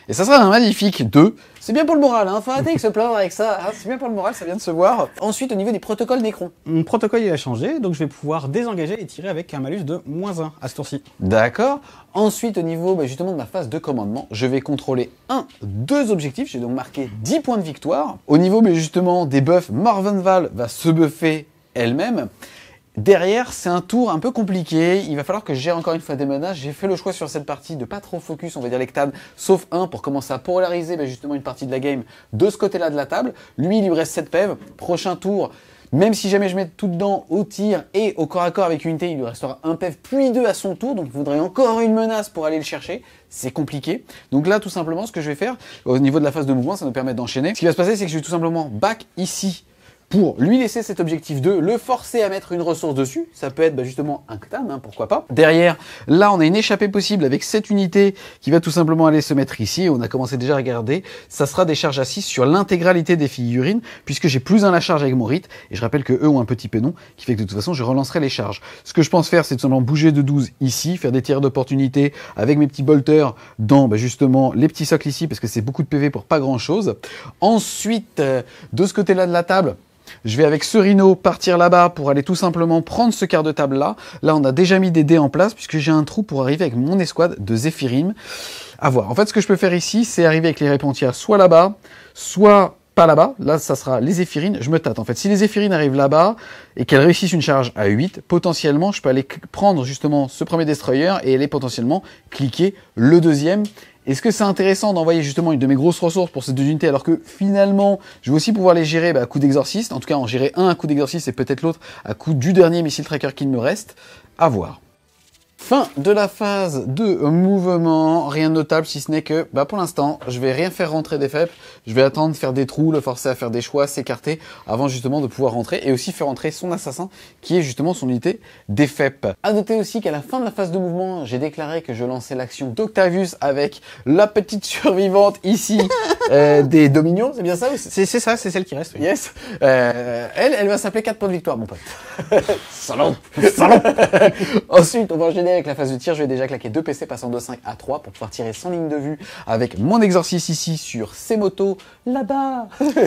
Et ça sera un magnifique 2. C'est bien pour le moral, hein. faut arrêter de se plaindre avec ça. Hein. C'est bien pour le moral, ça vient de se voir. Ensuite, au niveau des protocoles Necron. Mon protocole il a changé, donc je vais pouvoir désengager et tirer avec un malus de moins 1 à ce tour-ci. D'accord. Ensuite, au niveau bah, justement de ma phase de commandement, je vais contrôler un, deux objectifs. J'ai donc marqué 10 points de victoire. Au niveau bah, justement des buffs, Morvenval va se buffer elle-même. Derrière, c'est un tour un peu compliqué. Il va falloir que je gère encore une fois des menaces. J'ai fait le choix sur cette partie de pas trop focus, on va dire les sauf un pour commencer à polariser ben, justement une partie de la game de ce côté-là de la table. Lui, il lui reste 7 PEV. Prochain tour, même si jamais je mets tout dedans au tir et au corps à corps avec unité, il lui restera un PEV puis deux à son tour, donc il faudrait encore une menace pour aller le chercher. C'est compliqué. Donc là, tout simplement, ce que je vais faire au niveau de la phase de mouvement, ça nous permet d'enchaîner. Ce qui va se passer, c'est que je vais tout simplement back ici pour lui laisser cet objectif 2, le forcer à mettre une ressource dessus. Ça peut être bah, justement un ctam, hein, pourquoi pas. Derrière, là, on a une échappée possible avec cette unité qui va tout simplement aller se mettre ici. On a commencé déjà à regarder. Ça sera des charges assises sur l'intégralité des figurines, puisque j'ai plus un la charge avec mon Rite. Et je rappelle que eux ont un petit pénon qui fait que de toute façon, je relancerai les charges. Ce que je pense faire, c'est tout simplement bouger de 12 ici, faire des tiers d'opportunité avec mes petits bolters dans bah, justement les petits socles ici, parce que c'est beaucoup de PV pour pas grand chose. Ensuite, euh, de ce côté-là de la table, je vais avec Rhino partir là-bas pour aller tout simplement prendre ce quart de table là. Là, on a déjà mis des dés en place puisque j'ai un trou pour arriver avec mon escouade de Zephyrim. À voir. En fait, ce que je peux faire ici, c'est arriver avec les répentières soit là-bas, soit pas là-bas. Là, ça sera les Zéphyrines. Je me tâte. En fait, si les Zéphyrines arrivent là-bas et qu'elles réussissent une charge à 8, potentiellement, je peux aller prendre justement ce premier destroyer et aller potentiellement cliquer le deuxième est-ce que c'est intéressant d'envoyer justement une de mes grosses ressources pour ces deux unités alors que finalement je vais aussi pouvoir les gérer bah, à coup d'exorciste, en tout cas en gérer un à coup d'exorciste et peut-être l'autre à coup du dernier missile tracker qu'il me reste À voir. Fin de la phase de mouvement, rien de notable si ce n'est que bah pour l'instant je vais rien faire rentrer des FEP, je vais attendre faire des trous, le forcer à faire des choix, s'écarter avant justement de pouvoir rentrer et aussi faire rentrer son assassin qui est justement son unité des FEP. A noter aussi qu'à la fin de la phase de mouvement j'ai déclaré que je lançais l'action d'Octavius avec la petite survivante ici euh, des Dominions, c'est bien ça C'est ça, c'est celle qui reste. Yes. Euh, elle, elle va s'appeler 4 points de victoire mon pote. Salon, salon. Ensuite on va générer avec la phase de tir, je vais déjà claquer deux PC passant de 5 à 3 pour pouvoir tirer sans ligne de vue avec mon exorciste ici sur ces motos là-bas. tout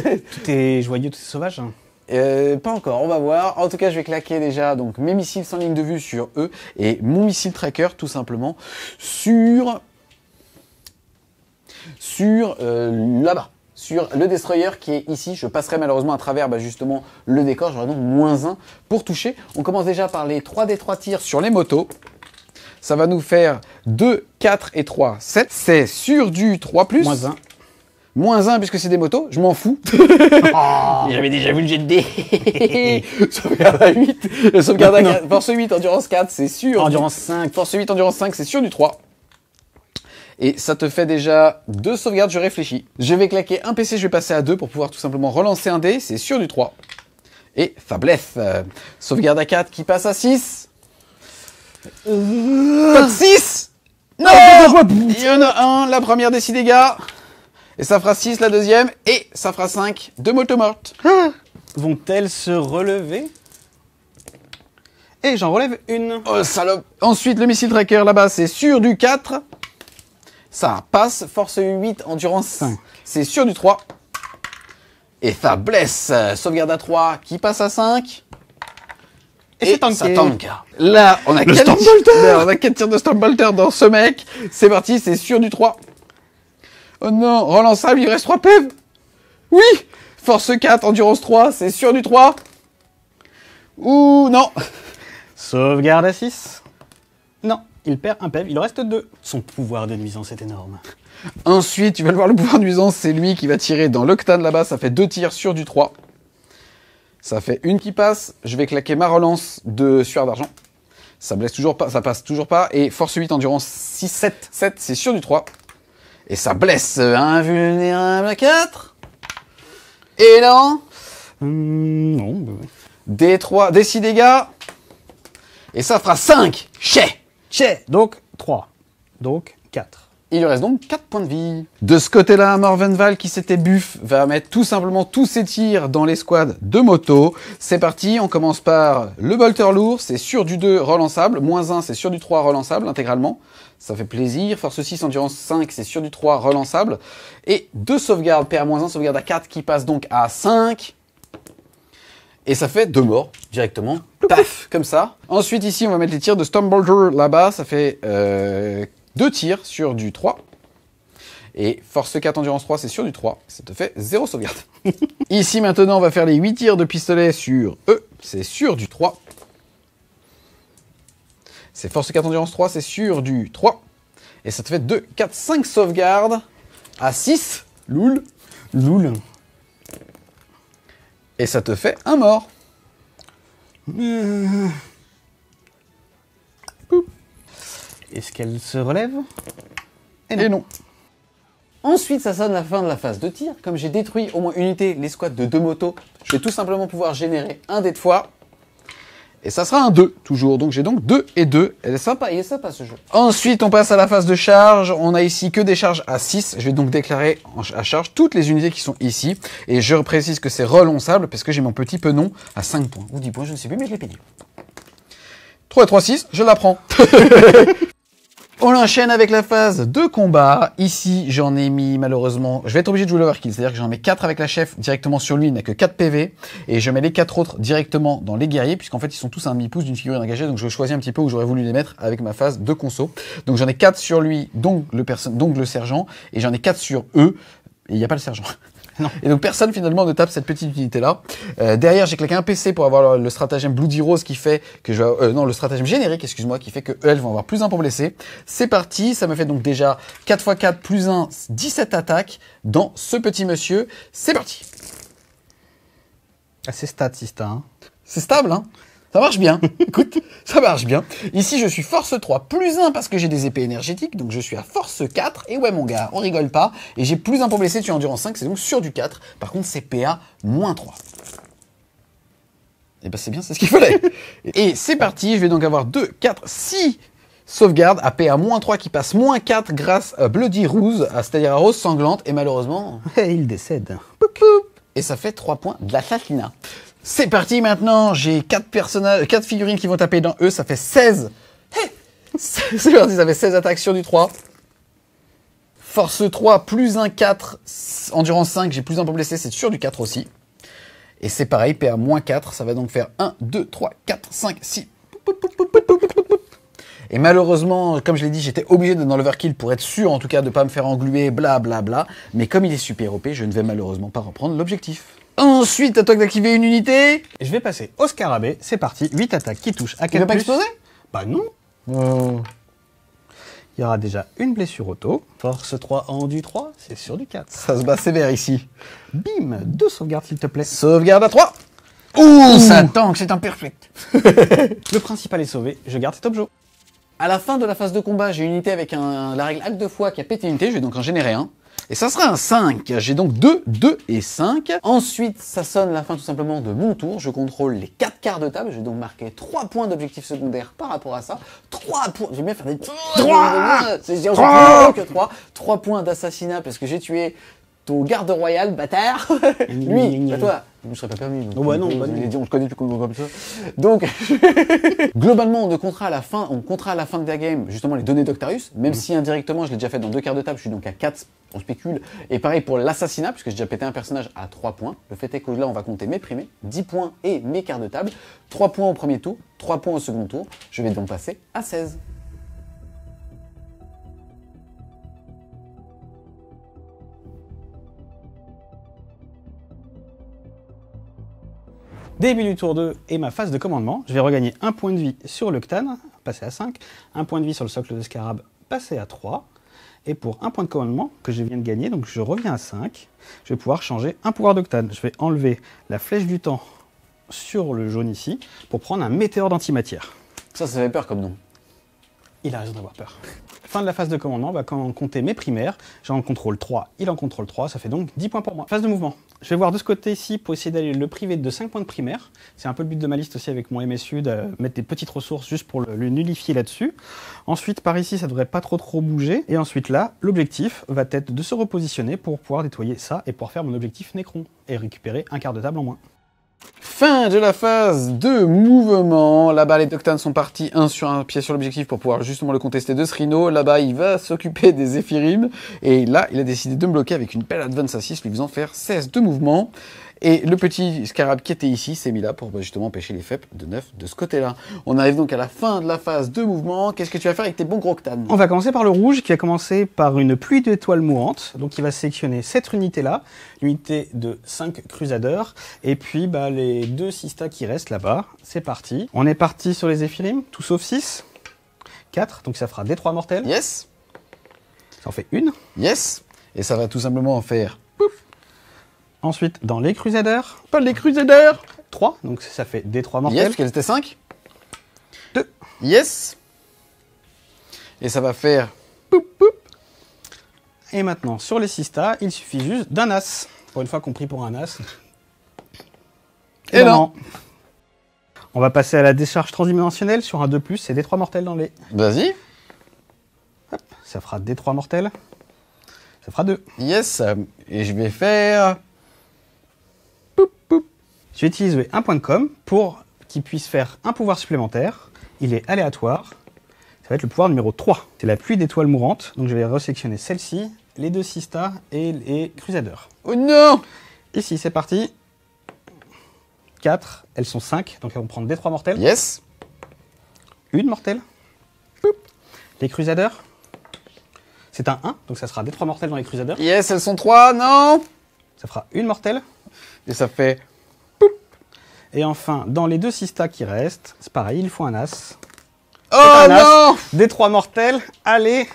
est joyeux, tout est sauvage. Hein. Euh, pas encore, on va voir. En tout cas, je vais claquer déjà donc mes missiles sans ligne de vue sur eux et mon missile tracker tout simplement sur sur euh, là-bas sur le destroyer qui est ici. Je passerai malheureusement à travers bah, justement le décor. J'aurai donc moins 1 pour toucher. On commence déjà par les 3 des 3 tirs sur les motos ça va nous faire 2, 4 et 3, 7. C'est sur du 3 plus. Moins 1. Moins 1 puisque c'est des motos, je m'en fous. J'avais déjà vu le jet de dé. sauvegarde à 8. Sauvegarde à 4. Force 8, endurance 4, c'est sûr. Endurance 5. Force 8, endurance 5, c'est sûr du 3. Et ça te fait déjà deux sauvegardes, je réfléchis. Je vais claquer un PC, je vais passer à 2 pour pouvoir tout simplement relancer un dé, c'est sûr du 3. Et faiblesse. Euh, sauvegarde à 4 qui passe à 6. 6 euh, Non Il y en a un, la première des 6 dégâts. Et ça fera 6 la deuxième. Et ça fera 5 de motos morte. Ah. Vont-elles se relever Et j'en relève une. Oh salope Ensuite le missile tracker là-bas c'est sûr du 4. Ça passe, force 8, endurance 5. C'est sûr du 3. Et ça blesse. Sauvegarde à 3 qui passe à 5. Et, et tanké. ça Là, on a 4 tirs, quatre de Stormbolter dans ce mec. C'est parti, c'est sûr du 3. Oh non, relançable, il reste 3 PEV Oui Force 4, Endurance 3, c'est sûr du 3. Ouh, non. Sauvegarde à 6. Non, il perd un PEV, il reste 2. Son pouvoir de nuisance est énorme. Ensuite, tu vas le voir, le pouvoir de nuisance, c'est lui qui va tirer dans l'octane là-bas, ça fait 2 tirs sur du 3. Ça fait une qui passe. Je vais claquer ma relance de sueur d'argent. Ça blesse toujours pas, ça passe toujours pas. Et force 8, endurance 6, 7. 7, c'est sûr du 3. Et ça blesse. Euh, invulnérable à 4. Et euh, non. non. D3, D6 dégâts. Et ça fera 5. Chez. Chez. Donc 3. Donc 4. Il lui reste donc 4 points de vie. De ce côté-là, Morvenval, qui s'était buff, va mettre tout simplement tous ses tirs dans l'escouade de moto. C'est parti, on commence par le bolter lourd, c'est sur du 2 relançable, moins 1 c'est sur du 3 relançable intégralement. Ça fait plaisir. Force 6, endurance 5, c'est sur du 3 relançable. Et 2 sauvegardes, PR-1, sauvegarde à 4 qui passe donc à 5. Et ça fait 2 morts directement. Paf, comme ça. Ensuite, ici, on va mettre les tirs de Stormbolger là-bas. Ça fait euh, 2 tirs sur du 3. Et force 4 endurance 3, c'est sur du 3. Ça te fait 0 sauvegarde. Ici, maintenant, on va faire les 8 tirs de pistolet sur E. C'est sur du 3. C'est force 4 endurance 3, c'est sur du 3. Et ça te fait 2, 4, 5 sauvegardes à 6. Loul. Loul. Et ça te fait un mort. Euh, Est-ce qu'elle se relève eh Et non. Ensuite, ça sonne la fin de la phase de tir. Comme j'ai détruit au moins une unité, l'escouade de deux motos, je vais tout simplement pouvoir générer un dé de fois. Et ça sera un 2, toujours. Donc j'ai donc 2 et 2. Elle est sympa, il est sympa ce jeu. Ensuite, on passe à la phase de charge. On a ici que des charges à 6. Je vais donc déclarer à charge toutes les unités qui sont ici. Et je précise que c'est relançable parce que j'ai mon petit penon à 5 points. Ou 10 points, je ne sais plus, mais je l'ai payé. 3 et 3, 6, je la prends. On enchaîne avec la phase de combat. Ici, j'en ai mis malheureusement, je vais être obligé de jouer l'overkill, c'est-à-dire que j'en mets 4 avec la chef directement sur lui, il n'a que 4 PV, et je mets les 4 autres directement dans les guerriers, puisqu'en fait ils sont tous à un demi-pouce d'une figurine engagée, donc je choisis un petit peu où j'aurais voulu les mettre avec ma phase de conso. Donc j'en ai 4 sur lui, donc le, donc le sergent, et j'en ai 4 sur eux, et il n'y a pas le sergent. Et donc personne finalement ne tape cette petite unité là. Euh, derrière j'ai claqué un PC pour avoir le stratagème Bloody Rose qui fait que je euh, non le stratagème générique excuse-moi qui fait que eux, elles vont avoir plus un pour blesser. C'est parti, ça me fait donc déjà 4 x 4 plus 1 17 attaques dans ce petit monsieur. C'est parti. Assez statiste, hein. C'est stable hein. Ça marche bien. Écoute, ça marche bien. Ici, je suis force 3, plus 1 parce que j'ai des épées énergétiques, donc je suis à force 4. Et ouais, mon gars, on rigole pas. Et j'ai plus 1 pour blesser, tu es endurance 5, c'est donc sur du 4. Par contre, c'est PA moins 3. Et bah, c'est bien, c'est ce qu'il fallait. Et c'est parti, je vais donc avoir 2, 4, 6 sauvegardes à PA-3 qui passe moins 4 grâce à Bloody Rose, c'est-à-dire à Rose sanglante, et malheureusement. il décède. Et ça fait 3 points de l'assassinat. C'est parti maintenant, j'ai 4 personnages, quatre figurines qui vont taper dans eux, ça fait 16. Hey c'est parti, ça avaient 16 attaques sur du 3. Force 3, plus 1, 4, endurance 5, j'ai plus 1 pour blessé, c'est sur du 4 aussi. Et c'est pareil, PA moins 4, ça va donc faire 1, 2, 3, 4, 5, 6. Et malheureusement, comme je l'ai dit, j'étais obligé d'être dans l'overkill pour être sûr en tout cas de ne pas me faire engluer, blablabla. Bla, bla. Mais comme il est super OP, je ne vais malheureusement pas reprendre l'objectif. Ensuite, à toi d'activer une unité. Je vais passer au scarabée, c'est parti. 8 attaques qui touchent à quel Tu pas exploser Bah non. Oh. Il y aura déjà une blessure auto. Force 3 en du 3, c'est sur du 4. Ça se bat sévère ici. Bim, deux sauvegardes s'il te plaît. Sauvegarde à 3 Ouh, Ouh. ça tank, c'est un perfect Le principal est sauvé, je garde cet objet. À la fin de la phase de combat, j'ai une unité avec la règle acte de fois qui a pété une unité, je vais donc en générer un. Et ça sera un 5. J'ai donc 2, 2 et 5. Ensuite, ça sonne la fin tout simplement de mon tour. Je contrôle les 4 quarts de table. J'ai donc marqué 3 points d'objectif secondaire par rapport à ça. 3 points. J'ai bien fait des 3 C'est 3. 3 points d'assassinat parce que j'ai tué ton garde royal, bâtard. Lui, bah toi je ne serais pas permis. Donc, oh, non, Dit, bah on ne connaît depuis qu'on comme ça. Donc, globalement, on comptera à la fin, on à la fin de la game, justement, les données d'Octarius, même mm. si indirectement, je l'ai déjà fait dans deux quarts de table, je suis donc à 4, on spécule. Et pareil pour l'assassinat, puisque j'ai déjà pété un personnage à 3 points. Le fait est que là, on va compter mes primés, 10 points et mes quarts de table, 3 points au premier tour, 3 points au second tour. Je vais donc passer à 16. Début du tour 2 et ma phase de commandement. Je vais regagner un point de vie sur le Ctan, passer à 5, un point de vie sur le socle de Scarab, passer à 3. Et pour un point de commandement que je viens de gagner, donc je reviens à 5, je vais pouvoir changer un pouvoir d'octane. Je vais enlever la flèche du temps sur le jaune ici pour prendre un météore d'antimatière. Ça, ça fait peur comme nom il a raison d'avoir peur. Fin de la phase de commandement, on va compter mes primaires. J'en contrôle 3, il en contrôle 3, ça fait donc 10 points pour moi. Phase de mouvement. Je vais voir de ce côté-ci pour essayer d'aller le priver de 5 points de primaire. C'est un peu le but de ma liste aussi avec mon MSU, de mettre des petites ressources juste pour le, nullifier là-dessus. Ensuite, par ici, ça devrait pas trop trop bouger. Et ensuite là, l'objectif va être de se repositionner pour pouvoir nettoyer ça et pouvoir faire mon objectif nécron et récupérer un quart de table en moins. Fin de la phase de mouvement. Là-bas, les Doctanes sont partis un sur un pied sur l'objectif pour pouvoir justement le contester de ce Là-bas, il va s'occuper des Ephirim. Et là, il a décidé de me bloquer avec une pelle advance à lui faisant faire 16 de mouvement. Et le petit scarab qui était ici s'est mis là pour bah, justement empêcher les FEP de neuf de ce côté-là. On arrive donc à la fin de la phase de mouvement. Qu'est-ce que tu vas faire avec tes bons octanes On va commencer par le rouge qui a commencé par une pluie d'étoiles mourantes. Donc il va sélectionner cette unité-là, l'unité de 5 crusaders. Et puis bah, les deux Sista qui restent là-bas. C'est parti. On est parti sur les éphilim, tout sauf 6. 4, donc ça fera des trois mortels. Yes. Ça en fait une. Yes. Et ça va tout simplement en faire Ensuite, dans Les Crusaders. Pas Les Crusaders 3, donc ça fait des 3 mortels. Yes, parce 5 2. Yes Et ça va faire. Poup, poup. Et maintenant, sur les Sista, il suffit juste d'un As. Pour une fois compris pour un As. Et, non. On va passer à la décharge transdimensionnelle sur un 2+, c'est des 3 mortels dans les. Vas-y ça fera des 3 mortels. Ça fera 2. Yes, et je vais faire je vais utiliser un point de com pour qu'il puisse faire un pouvoir supplémentaire. Il est aléatoire. Ça va être le pouvoir numéro 3. C'est la pluie d'étoiles mourantes. Donc je vais resélectionner celle-ci, les deux sista et les Crusaders. Oh non Ici, c'est parti. 4, elles sont 5, donc elles vont prendre des 3 mortels. Yes Une mortelle. Les Crusaders. C'est un 1, donc ça sera des 3 mortels dans les Crusaders. Yes, elles sont 3, non Ça fera une mortelle. Et ça fait et enfin, dans les deux stats qui restent, c'est pareil, il faut un as. Oh non as Des trois mortels, allez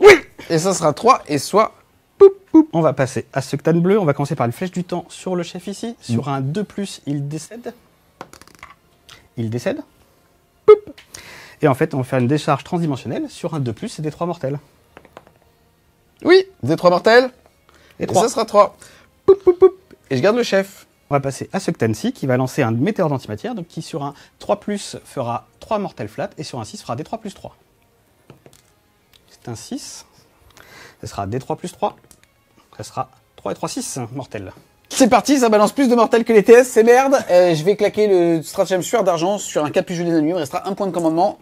Oui Et ça sera 3 et soit... Poup, poup. On va passer à ce de bleu, on va commencer par une flèche du temps sur le chef ici. Sur mm. un 2+, il décède. Il décède. Poup. Et en fait, on va faire une décharge transdimensionnelle sur un 2+, et des trois mortels. Oui, des trois mortels. Et, sera 3. ça sera 3. Et je garde le chef. On va passer à ce ici, qui va lancer un météore d'antimatière, donc qui sur un 3 fera 3 mortels flat et sur un 6 fera des 3 plus 3. C'est un 6. Ça sera des 3 plus 3. Ça sera 3 et 3, 6 mortels. C'est parti, ça balance plus de mortels que les TS, c'est merde. Euh, je vais claquer le stratagème sueur d'argent sur un capuchon des ennemis, il me restera un point de commandement.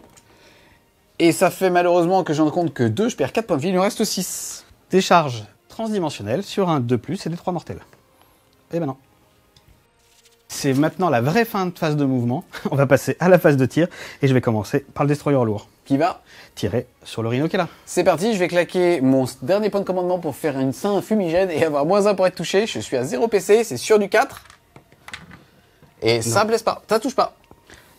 Et ça fait malheureusement que j'en compte que 2, je perds 4 points de vie, il me reste 6. Décharge transdimensionnelle sur un 2 et des 3 mortels. Et ben non. C'est maintenant la vraie fin de phase de mouvement. On va passer à la phase de tir et je vais commencer par le destroyer lourd. Qui va tirer sur le rhino là. C'est parti, je vais claquer mon dernier point de commandement pour faire une un fumigène et avoir moins un pour être touché. Je suis à 0 PC, c'est sûr du 4. Et ça blesse pas, ça touche pas.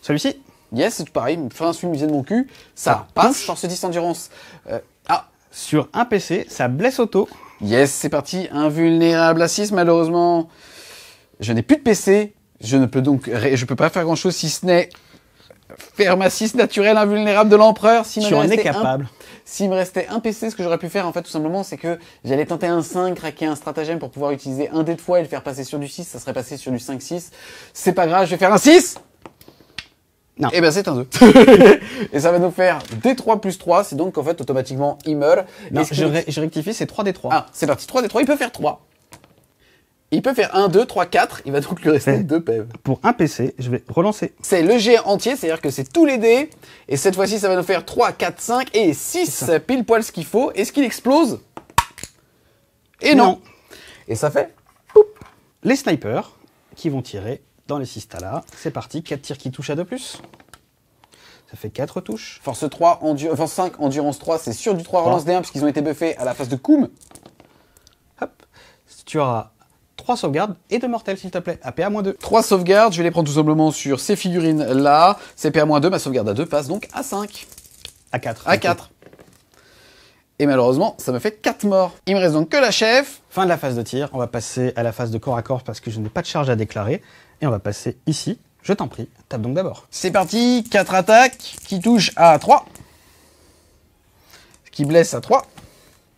Celui-ci Yes, c'est pareil, me fait un fumigène de mon cul, ça, passe, sur ce 10 endurance. Euh, ah Sur un PC, ça blesse auto. Yes, c'est parti, invulnérable à 6 malheureusement. Je n'ai plus de PC, je ne peux donc, je peux pas faire grand chose si ce n'est faire ma 6 naturelle invulnérable de l'empereur. Si tu en es capable. S'il me restait un PC, ce que j'aurais pu faire, en fait, tout simplement, c'est que j'allais tenter un 5, craquer un stratagème pour pouvoir utiliser un dé de fois et le faire passer sur du 6. Ça serait passé sur du 5-6. C'est pas grave, je vais faire un 6! Non. Et eh ben c'est un 2. et ça va nous faire D3 plus 3, c'est donc en fait automatiquement il meurt. Non, je, ré je, rectifie, c'est 3D3. Ah, c'est parti, 3D3, il peut faire 3. Il peut faire 1, 2, 3, 4. Il va donc lui rester 2 PEV. Pour un PC, je vais relancer. C'est le G entier, c'est-à-dire que c'est tous les dés. Et cette fois-ci, ça va nous faire 3, 4, 5 et 6. Pile poil ce qu'il faut. Est-ce qu'il explose Et non. Et ça fait Les snipers qui vont tirer dans les 6 là. C'est parti, 4 tirs qui touchent à 2 plus. Ça fait 4 touches. Force 3, Endurance... Enfin, 5, endurance 3, c'est sûr du 3 relance D1 puisqu'ils ont été buffés à la phase de Koum. Hop. Tu auras sauvegarde sauvegardes et de mortels s'il te plaît, à PA-2. 3 sauvegardes, je vais les prendre tout simplement sur ces figurines là, c'est PA-2, ma sauvegarde à 2 passe donc à 5. À 4. À 4. Et malheureusement, ça me fait 4 morts. Il me reste donc que la chef. Fin de la phase de tir, on va passer à la phase de corps à corps parce que je n'ai pas de charge à déclarer. Et on va passer ici, je t'en prie, tape donc d'abord. C'est parti, 4 attaques qui touchent à 3. qui blesse à 3.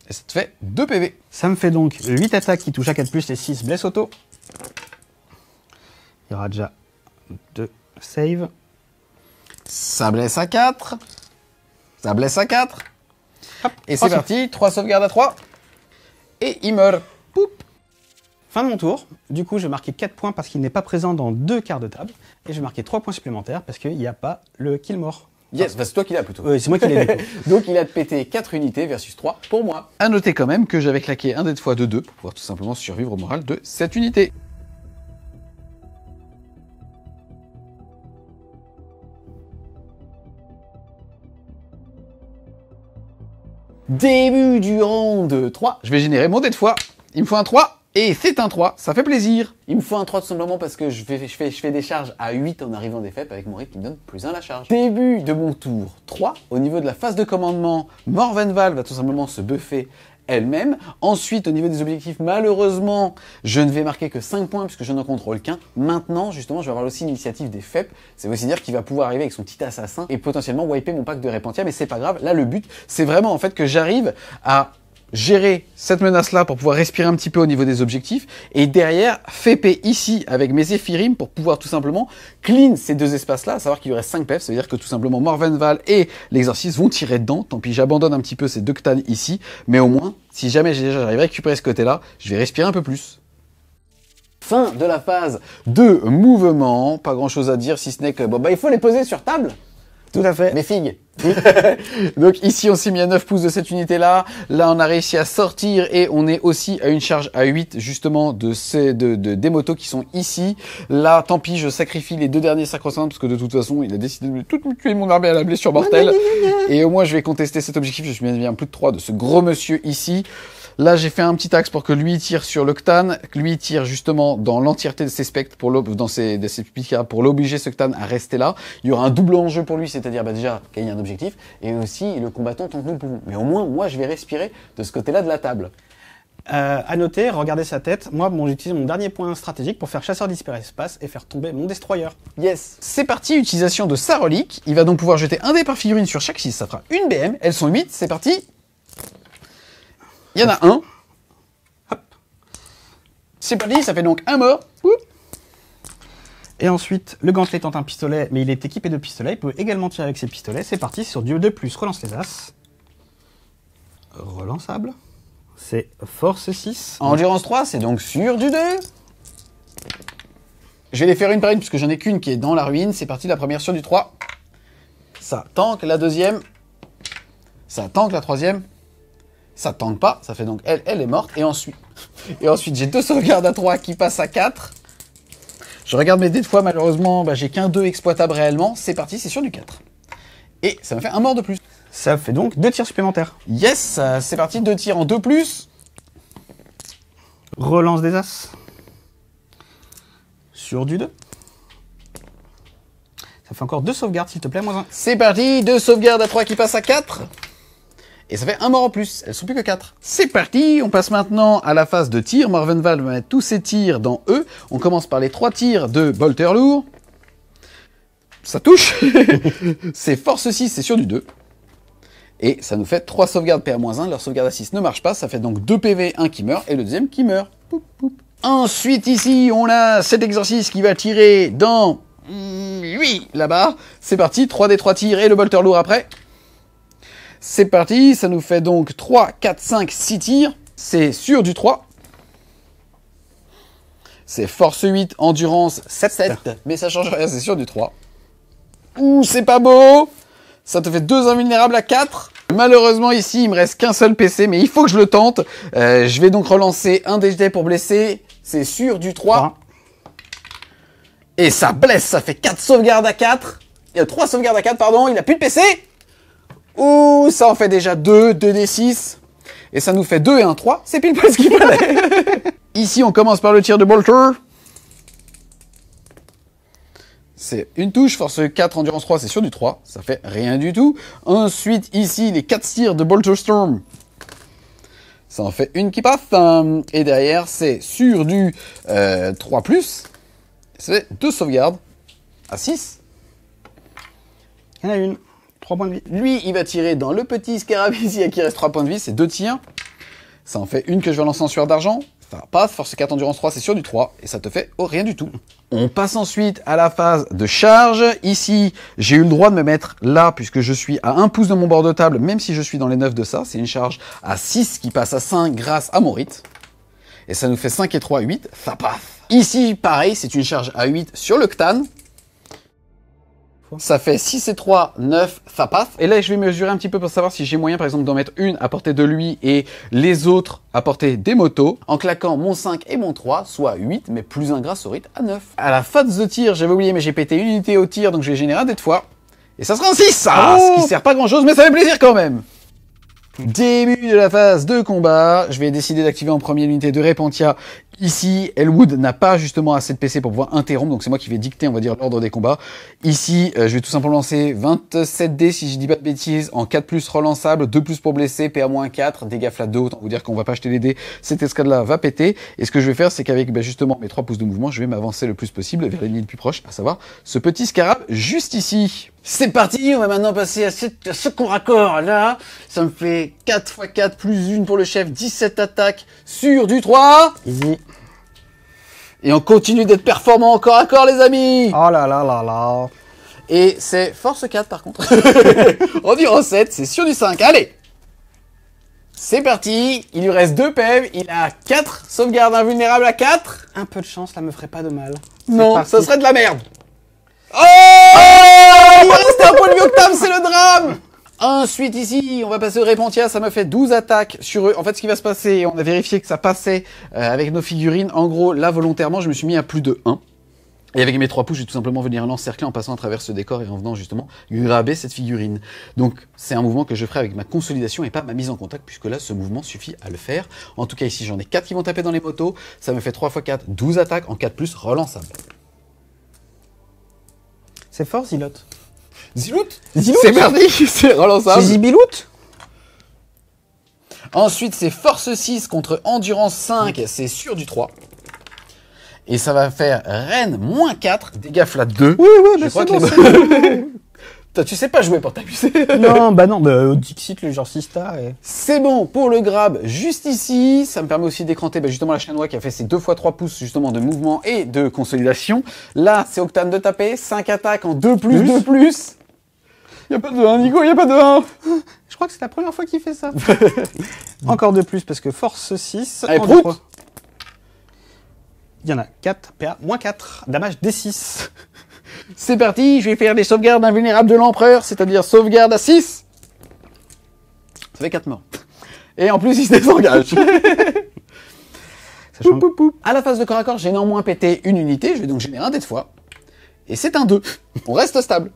Et ça te fait 2 PV. Ça me fait donc 8 attaques qui touchent à 4 plus et 6 blesses auto. Il y aura déjà 2 save. Ça blesse à 4. Ça blesse à 4. et c'est parti, 3 sauvegardes à 3. Et il meurt. Poup. Fin de mon tour. Du coup, je vais marquer 4 points parce qu'il n'est pas présent dans 2 quarts de table. Et je vais marquer 3 points supplémentaires parce qu'il n'y a pas le kill mort. Yes, c'est toi qui l'as plutôt. Oui, c'est moi qui l'ai. Donc il a pété 4 unités versus 3 pour moi. A noter quand même que j'avais claqué un dé de fois de 2 pour pouvoir tout simplement survivre au moral de cette unité. Début du de 3, je vais générer mon dé de fois. Il me faut un 3. Et c'est un 3, ça fait plaisir. Il me faut un 3 tout simplement parce que je fais, fais, je fais des charges à 8 en arrivant des FEP avec mon rythme qui me donne plus 1 la charge. Début de mon tour 3, au niveau de la phase de commandement, Morvenval va tout simplement se buffer elle-même. Ensuite, au niveau des objectifs, malheureusement, je ne vais marquer que 5 points puisque je n'en contrôle qu'un. Maintenant, justement, je vais avoir aussi l'initiative des FEP. C'est aussi dire qu'il va pouvoir arriver avec son petit assassin et potentiellement wiper mon pack de Repentia. mais c'est pas grave. Là, le but, c'est vraiment en fait que j'arrive à gérer cette menace-là pour pouvoir respirer un petit peu au niveau des objectifs. Et derrière, FP ici avec mes éphirimes pour pouvoir tout simplement clean ces deux espaces-là, savoir qu'il y aurait 5 PEF, ça veut dire que tout simplement Morvenval et l'exercice vont tirer dedans. Tant pis, j'abandonne un petit peu ces deux ctanes ici, mais au moins, si jamais j'arrive à récupérer ce côté-là, je vais respirer un peu plus. Fin de la phase de mouvement, pas grand chose à dire si ce n'est que bon bah il faut les poser sur table tout à fait. Mes figues. Donc ici on s'est mis à 9 pouces de cette unité là, là on a réussi à sortir et on est aussi à une charge à 8 justement de ces de, de des motos qui sont ici. Là tant pis je sacrifie les deux derniers sacro-saints parce que de toute façon il a décidé de tout tuer mon armée à la blessure mortelle et au moins je vais contester cet objectif, je suis bien plus de 3 de ce gros monsieur ici. Là, j'ai fait un petit axe pour que lui tire sur le C'tan, que lui tire justement dans l'entièreté de ses spectres pour dans ses, de pour l'obliger ce C'tan, à rester là. Il y aura un double enjeu pour lui, c'est-à-dire bah, déjà gagner un objectif et aussi le combattant tant que nous pouvons. Mais au moins, moi, je vais respirer de ce côté-là de la table. Euh, à noter, regardez sa tête. Moi, bon, j'utilise mon dernier point stratégique pour faire chasseur disparaître espace et faire tomber mon destroyer. Yes. C'est parti, utilisation de sa relique. Il va donc pouvoir jeter un dé par figurine sur chaque 6. Ça fera une BM. Elles sont 8. C'est parti. Il y en a un. C'est dit, ça fait donc un mort. Et ensuite, le gantelet tente un pistolet, mais il est équipé de pistolets. Il peut également tirer avec ses pistolets. C'est parti, sur du 2 plus, relance les as. Relançable. C'est force 6. Endurance 3, c'est donc sur du 2. Je vais les faire une par une, puisque j'en ai qu'une qui est dans la ruine. C'est parti, la première sur du 3. Ça tank, la deuxième. Ça tank, la troisième ça tente pas, ça fait donc elle, elle est morte, et ensuite, et ensuite j'ai deux sauvegardes à 3 qui passent à 4. Je regarde mes dés de fois, malheureusement, bah, j'ai qu'un 2 exploitable réellement, c'est parti, c'est sur du 4. Et ça me fait un mort de plus. Ça fait donc deux tirs supplémentaires. Yes, c'est parti, deux tirs en 2 plus. Relance des As. Sur du 2. Ça fait encore deux sauvegardes, s'il te plaît, moins un. C'est parti, deux sauvegardes à 3 qui passent à 4. Et ça fait un mort en plus, elles sont plus que 4. C'est parti, on passe maintenant à la phase de tir. Morvenval va mettre tous ses tirs dans E. On commence par les trois tirs de Bolter Lourd. Ça touche C'est force 6, c'est sur du 2. Et ça nous fait 3 sauvegardes moins 1 leur sauvegarde à 6 ne marche pas, ça fait donc 2 PV, un qui meurt et le deuxième qui meurt. Ensuite ici, on a cet exercice qui va tirer dans mm, lui là-bas. C'est parti, 3 des 3 tirs et le bolter lourd après. C'est parti, ça nous fait donc 3, 4, 5, 6 tirs. C'est sûr du 3. C'est force 8, endurance 7, 7. Mais ça change rien, c'est sûr du 3. Ouh, c'est pas beau Ça te fait 2 invulnérables à 4. Malheureusement ici, il me reste qu'un seul PC, mais il faut que je le tente. Euh, je vais donc relancer un DJ pour blesser. C'est sûr du 3. Et ça blesse, ça fait 4 sauvegardes à 4. Il y a 3 sauvegardes à 4, pardon, il n'a plus de PC Ouh, ça en fait déjà 2, 2d6. Et ça nous fait 2 et 1, 3. C'est pile pas ce qu'il fallait. Ici, on commence par le tir de Bolter. C'est une touche, force 4, endurance 3, c'est sur du 3. Ça fait rien du tout. Ensuite, ici, les 4 tirs de Bolter Storm. Ça en fait une qui passe. Et derrière, c'est sur du euh, 3 ⁇ C'est 2 sauvegardes à 6. Il y en a une. 3 points de vie. Lui, il va tirer dans le petit scarabée ici à qui reste 3 points de vie. C'est 2 tirs. Ça en fait une que je vais lancer en sueur d'argent. Ça passe, force 4 endurance 3, c'est sur du 3, et ça te fait oh, rien du tout. On passe ensuite à la phase de charge. Ici, j'ai eu le droit de me mettre là, puisque je suis à 1 pouce de mon bord de table, même si je suis dans les 9 de ça. C'est une charge à 6 qui passe à 5 grâce à mon rite. Et ça nous fait 5 et 3, 8, ça passe. Ici, pareil, c'est une charge à 8 sur le Ctan, ça fait 6 et 3, 9, ça passe. Et là, je vais mesurer un petit peu pour savoir si j'ai moyen, par exemple, d'en mettre une à portée de lui et les autres à portée des motos, en claquant mon 5 et mon 3, soit 8, mais plus un gras rite à 9. À la phase de tir, j'avais oublié, mais j'ai pété une unité au tir, donc vais générer un dé de fois. Et ça sera un 6, ça ah, Ce qui oh sert pas grand chose, mais ça fait plaisir quand même Début de la phase de combat, je vais décider d'activer en premier l'unité de Repentia Ici, Elwood n'a pas justement assez de PC pour pouvoir interrompre, donc c'est moi qui vais dicter, on va dire, l'ordre des combats. Ici, euh, je vais tout simplement lancer 27 dés, si je dis pas de bêtises, en 4 plus relançable, 2 pour blesser, PA-4, dégâts flat 2, autant vous dire qu'on va pas acheter les dés, cette escadre-là va péter. Et ce que je vais faire, c'est qu'avec bah, justement mes 3 pouces de mouvement, je vais m'avancer le plus possible vers l'ennemi le plus proche, à savoir ce petit scarab juste ici. C'est parti, on va maintenant passer à ce, à ce raccord. Là, ça me fait 4 x 4 plus 1 pour le chef, 17 attaques sur du 3. Et on continue d'être performant encore à corps, les amis Oh là là là là Et c'est force 4, par contre. on dit en 7, c'est sur du 5. Allez C'est parti Il lui reste 2 PEV, il a 4 sauvegardes invulnérables à 4. Un peu de chance, ça me ferait pas de mal. Non, ça serait de la merde Oh, ah Il reste un point de vie octave, c'est le drame Ensuite, ici, on va passer au Repentia. Ça me fait 12 attaques sur eux. En fait, ce qui va se passer, on a vérifié que ça passait euh, avec nos figurines. En gros, là, volontairement, je me suis mis à plus de 1. Et avec mes 3 pouces, je vais tout simplement venir l'encercler en passant à travers ce décor et en venant justement graber cette figurine. Donc c'est un mouvement que je ferai avec ma consolidation et pas ma mise en contact, puisque là ce mouvement suffit à le faire. En tout cas ici j'en ai 4 qui vont taper dans les motos, ça me fait 3 x 4, 12 attaques en 4 plus C'est fort Zilote Zilout Zilout C'est merdique C'est relançable C'est Ensuite, c'est Force 6 contre Endurance 5, c'est sur du 3. Et ça va faire Rennes moins 4, dégâts flat 2. Oui, oui, je c'est bon, tu sais pas jouer pour t'abuser non, bah non, bah, euh, Dixit, le genre 6 Et... C'est bon pour le grab, juste ici. Ça me permet aussi d'écranter bah, justement la chaîne noire qui a fait ses 2 x 3 pouces justement de mouvement et de consolidation. Là, c'est Octane de taper, 5 attaques en 2 2 il a pas de 1, Nico, il a pas de 1 Je crois que c'est la première fois qu'il fait ça. Encore de plus, parce que force 6. Allez, prout Il y en a 4, PA, moins 4, damage D6. c'est parti, je vais faire des sauvegardes invulnérables de l'empereur, c'est-à-dire sauvegarde à 6. Ça fait 4 morts. Et en plus, il se désengage. Sachant... Poup, À la phase de corps à corps, j'ai néanmoins pété une unité, je vais donc générer un des fois. Et c'est un 2. On reste stable.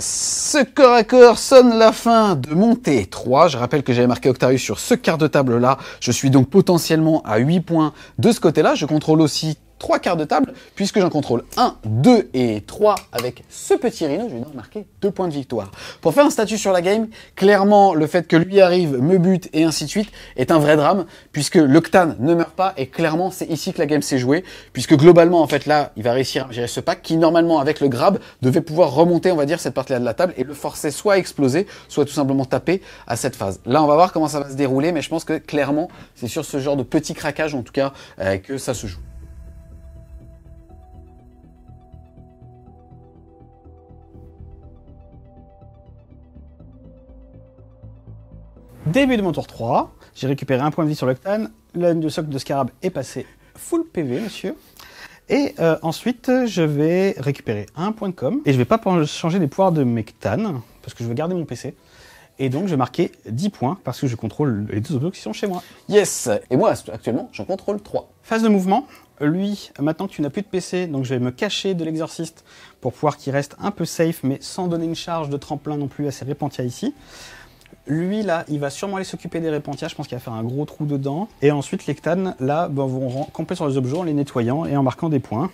Ce corps à corps sonne la fin de mon t 3. Je rappelle que j'avais marqué Octarius sur ce quart de table là. Je suis donc potentiellement à 8 points de ce côté là. Je contrôle aussi 3 quarts de table, puisque j'en contrôle 1, 2 et 3 avec ce petit rhino, je vais donc marquer deux points de victoire. Pour faire un statut sur la game, clairement, le fait que lui arrive, me bute et ainsi de suite est un vrai drame, puisque l'Octane ne meurt pas, et clairement, c'est ici que la game s'est jouée, puisque globalement, en fait, là, il va réussir à gérer ce pack qui, normalement, avec le grab, devait pouvoir remonter, on va dire, cette partie-là de la table et le forcer soit à exploser, soit tout simplement taper à cette phase. Là, on va voir comment ça va se dérouler, mais je pense que clairement, c'est sur ce genre de petit craquage, en tout cas, euh, que ça se joue. Début de mon tour 3, j'ai récupéré un point de vie sur l'octane, l'âne de socle de scarab est passé full PV, monsieur. Et euh, ensuite, je vais récupérer un point de com, et je vais pas changer les pouvoirs de Mectan, parce que je veux garder mon PC. Et donc, je vais marquer 10 points parce que je contrôle les deux objets qui sont chez moi. Yes Et moi, actuellement, j'en contrôle 3. Phase de mouvement. Lui, maintenant que tu n'as plus de PC, donc je vais me cacher de l'exorciste pour pouvoir qu'il reste un peu safe, mais sans donner une charge de tremplin non plus à ses répentia ici. Lui, là, il va sûrement aller s'occuper des répentias, Je pense qu'il va faire un gros trou dedans. Et ensuite, les ctanes, là, ben, vont camper sur les objets en les nettoyant et en marquant des points.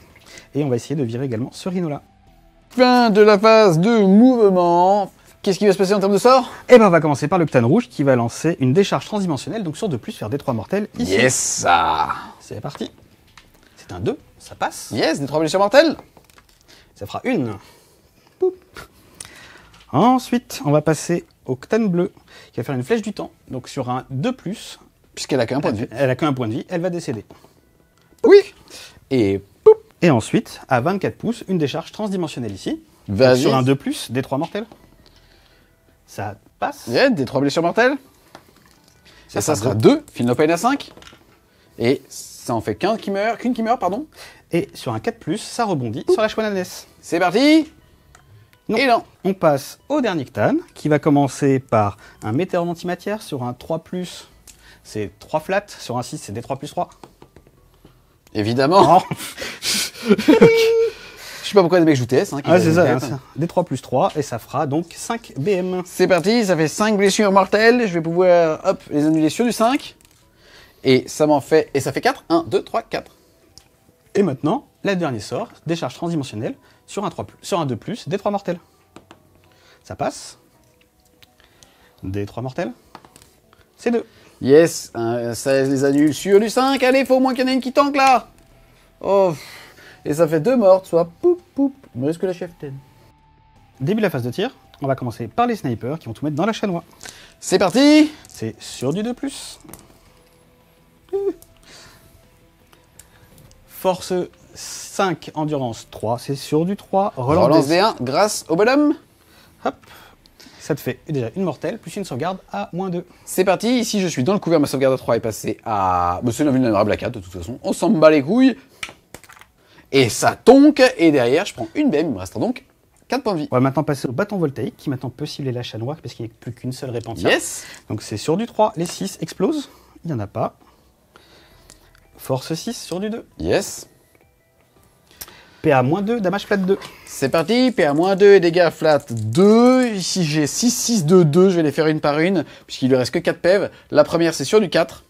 Et on va essayer de virer également ce rhino-là. Fin de la phase de mouvement. Qu'est-ce qui va se passer en termes de sort Eh ben, on va commencer par le ctan rouge qui va lancer une décharge transdimensionnelle, donc sur de plus faire des trois mortels ici. Yes C'est parti. C'est un 2, ça passe. Yes, des trois blessures mortelles. Ça fera une. Pouf Ensuite, on va passer au c'tan bleu, qui va faire une flèche du temps. Donc sur un 2, puisqu'elle a qu'un point de vie. Elle a qu'un point de vie, elle va décéder. Oui Et Et ensuite, à 24 pouces, une décharge transdimensionnelle ici. Sur un 2, des 3 mortels. Ça passe. des 3 blessures mortelles. Ça, sera 2, Phil Pain à 5. Et ça en fait qui qu'une qui meurt, pardon. Et sur un 4, ça rebondit sur la Chouananès. C'est parti et là, on passe au dernier ctan, qui va commencer par un météore d'antimatière sur un 3 c'est 3 flats, sur un 6 c'est des 3 plus 3. Évidemment Je sais pas pourquoi des mecs jouent TS. Hein, ah, c'est ça, ça. Des 3 plus 3, et ça fera donc 5 BM. C'est parti, ça fait 5 blessures mortelles. Je vais pouvoir, hop, les annuler sur du 5. Et ça m'en fait, et ça fait 4. 1, 2, 3, 4. Et maintenant, la dernier sort, décharge transdimensionnelle sur un, 3, sur 2, des 3 mortels. Ça passe. Des 3 mortels. C'est 2. Yes, 16 les annule sur du 5. Allez, faut au moins qu'il y en ait une qui tank là. Oh. Et ça fait 2 mortes, soit poup poup. Il me que la chef Début de la phase de tir. On va commencer par les snipers qui vont tout mettre dans la chanoie. C'est parti C'est sur du 2 plus. Mmh. Force 5, endurance 3, c'est sur du 3. Relance, 1 grâce au bonhomme. Hop. Ça te fait déjà une mortelle, plus une sauvegarde à moins 2. C'est parti, ici je suis dans le couvert, ma sauvegarde à 3 est passée à... Monsieur c'est l'invulnérable à 4 de toute façon. On s'en bat les couilles. Et ça tonque, et derrière je prends une BM, il me reste donc 4 points de vie. On va maintenant passer au bâton voltaïque qui maintenant peut cibler la chanoire parce qu'il n'y a plus qu'une seule répentière. Yes Donc c'est sur du 3, les 6 explosent, il n'y en a pas. Force 6 sur du 2. Yes PA-2, damage flat 2. C'est parti, PA-2 et dégâts flat 2. Ici j'ai 6, 6, 2, 2, je vais les faire une par une, puisqu'il lui reste que 4 PEV. La première c'est sur du 4.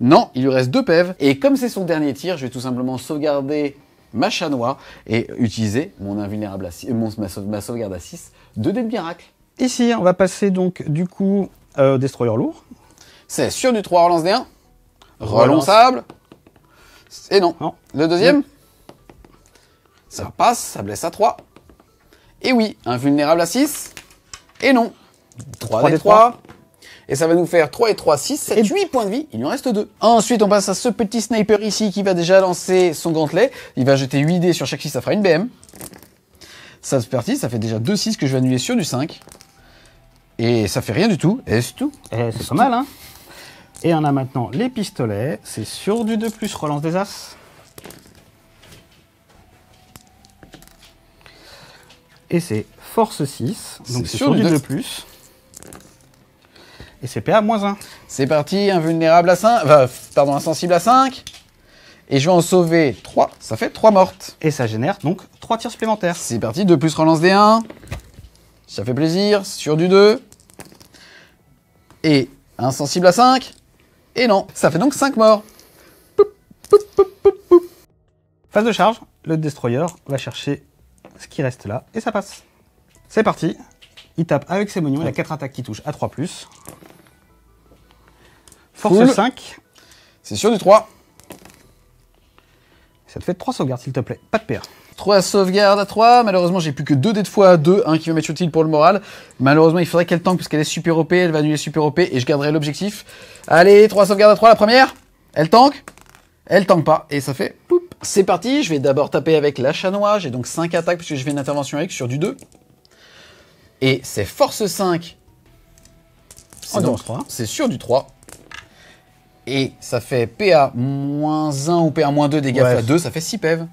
Non, il lui reste 2 PEV. Et comme c'est son dernier tir, je vais tout simplement sauvegarder ma chat et utiliser mon invulnérable à 6, euh, mon, ma, sauvegarde à 6 de dé de miracle. Ici, on va passer donc du coup euh, destroyer lourd. C'est sur du 3, relance des 1. Relançable. Et non. Le deuxième ça passe, ça blesse à 3. Et oui, invulnérable à 6. Et non. 3, et 3. Et ça va nous faire 3 et 3, 6, 7, et 8 points de vie. Il en reste 2. Ensuite, on passe à ce petit sniper ici qui va déjà lancer son gantelet. Il va jeter 8 dés sur chaque 6, ça fera une BM. Ça se partit, ça fait déjà 2 6 que je vais annuler sur du 5. Et ça fait rien du tout. Et c'est tout. c'est pas mal, hein. Et on a maintenant les pistolets. C'est sur du 2+, relance des As. et c'est force 6. Donc c'est sur du 2 plus. Et c'est PA-1. C'est parti, invulnérable à 5. pardon, insensible à 5. Et je vais en sauver 3. Ça fait 3 mortes. Et ça génère donc 3 tirs supplémentaires. C'est parti, 2 plus relance des 1. Ça fait plaisir. Sur du 2. Et insensible à 5. Et non, ça fait donc 5 morts. Phase de charge, le destroyer va chercher ce qui reste là, et ça passe. C'est parti. Il tape avec ses moignons, il a 4 attaques qui touchent à 3 Force 5. C'est sûr du 3. Ça te fait 3 sauvegardes s'il te plaît, pas de PR. 3 sauvegardes à 3, malheureusement j'ai plus que 2 dés de fois à 2, un qui va mettre utile pour le moral. Malheureusement il faudrait qu'elle tank qu'elle est super OP, elle va annuler super OP et je garderai l'objectif. Allez, 3 sauvegardes à 3, la première, elle tank, elle tank pas et ça fait c'est parti, je vais d'abord taper avec la chanois, j'ai donc 5 attaques puisque je fais une intervention avec sur du 2. Et c'est force 5. C'est sur du 3. Et ça fait PA-1 ou PA-2 dégâts ouais. 2, ça fait 6 PEV.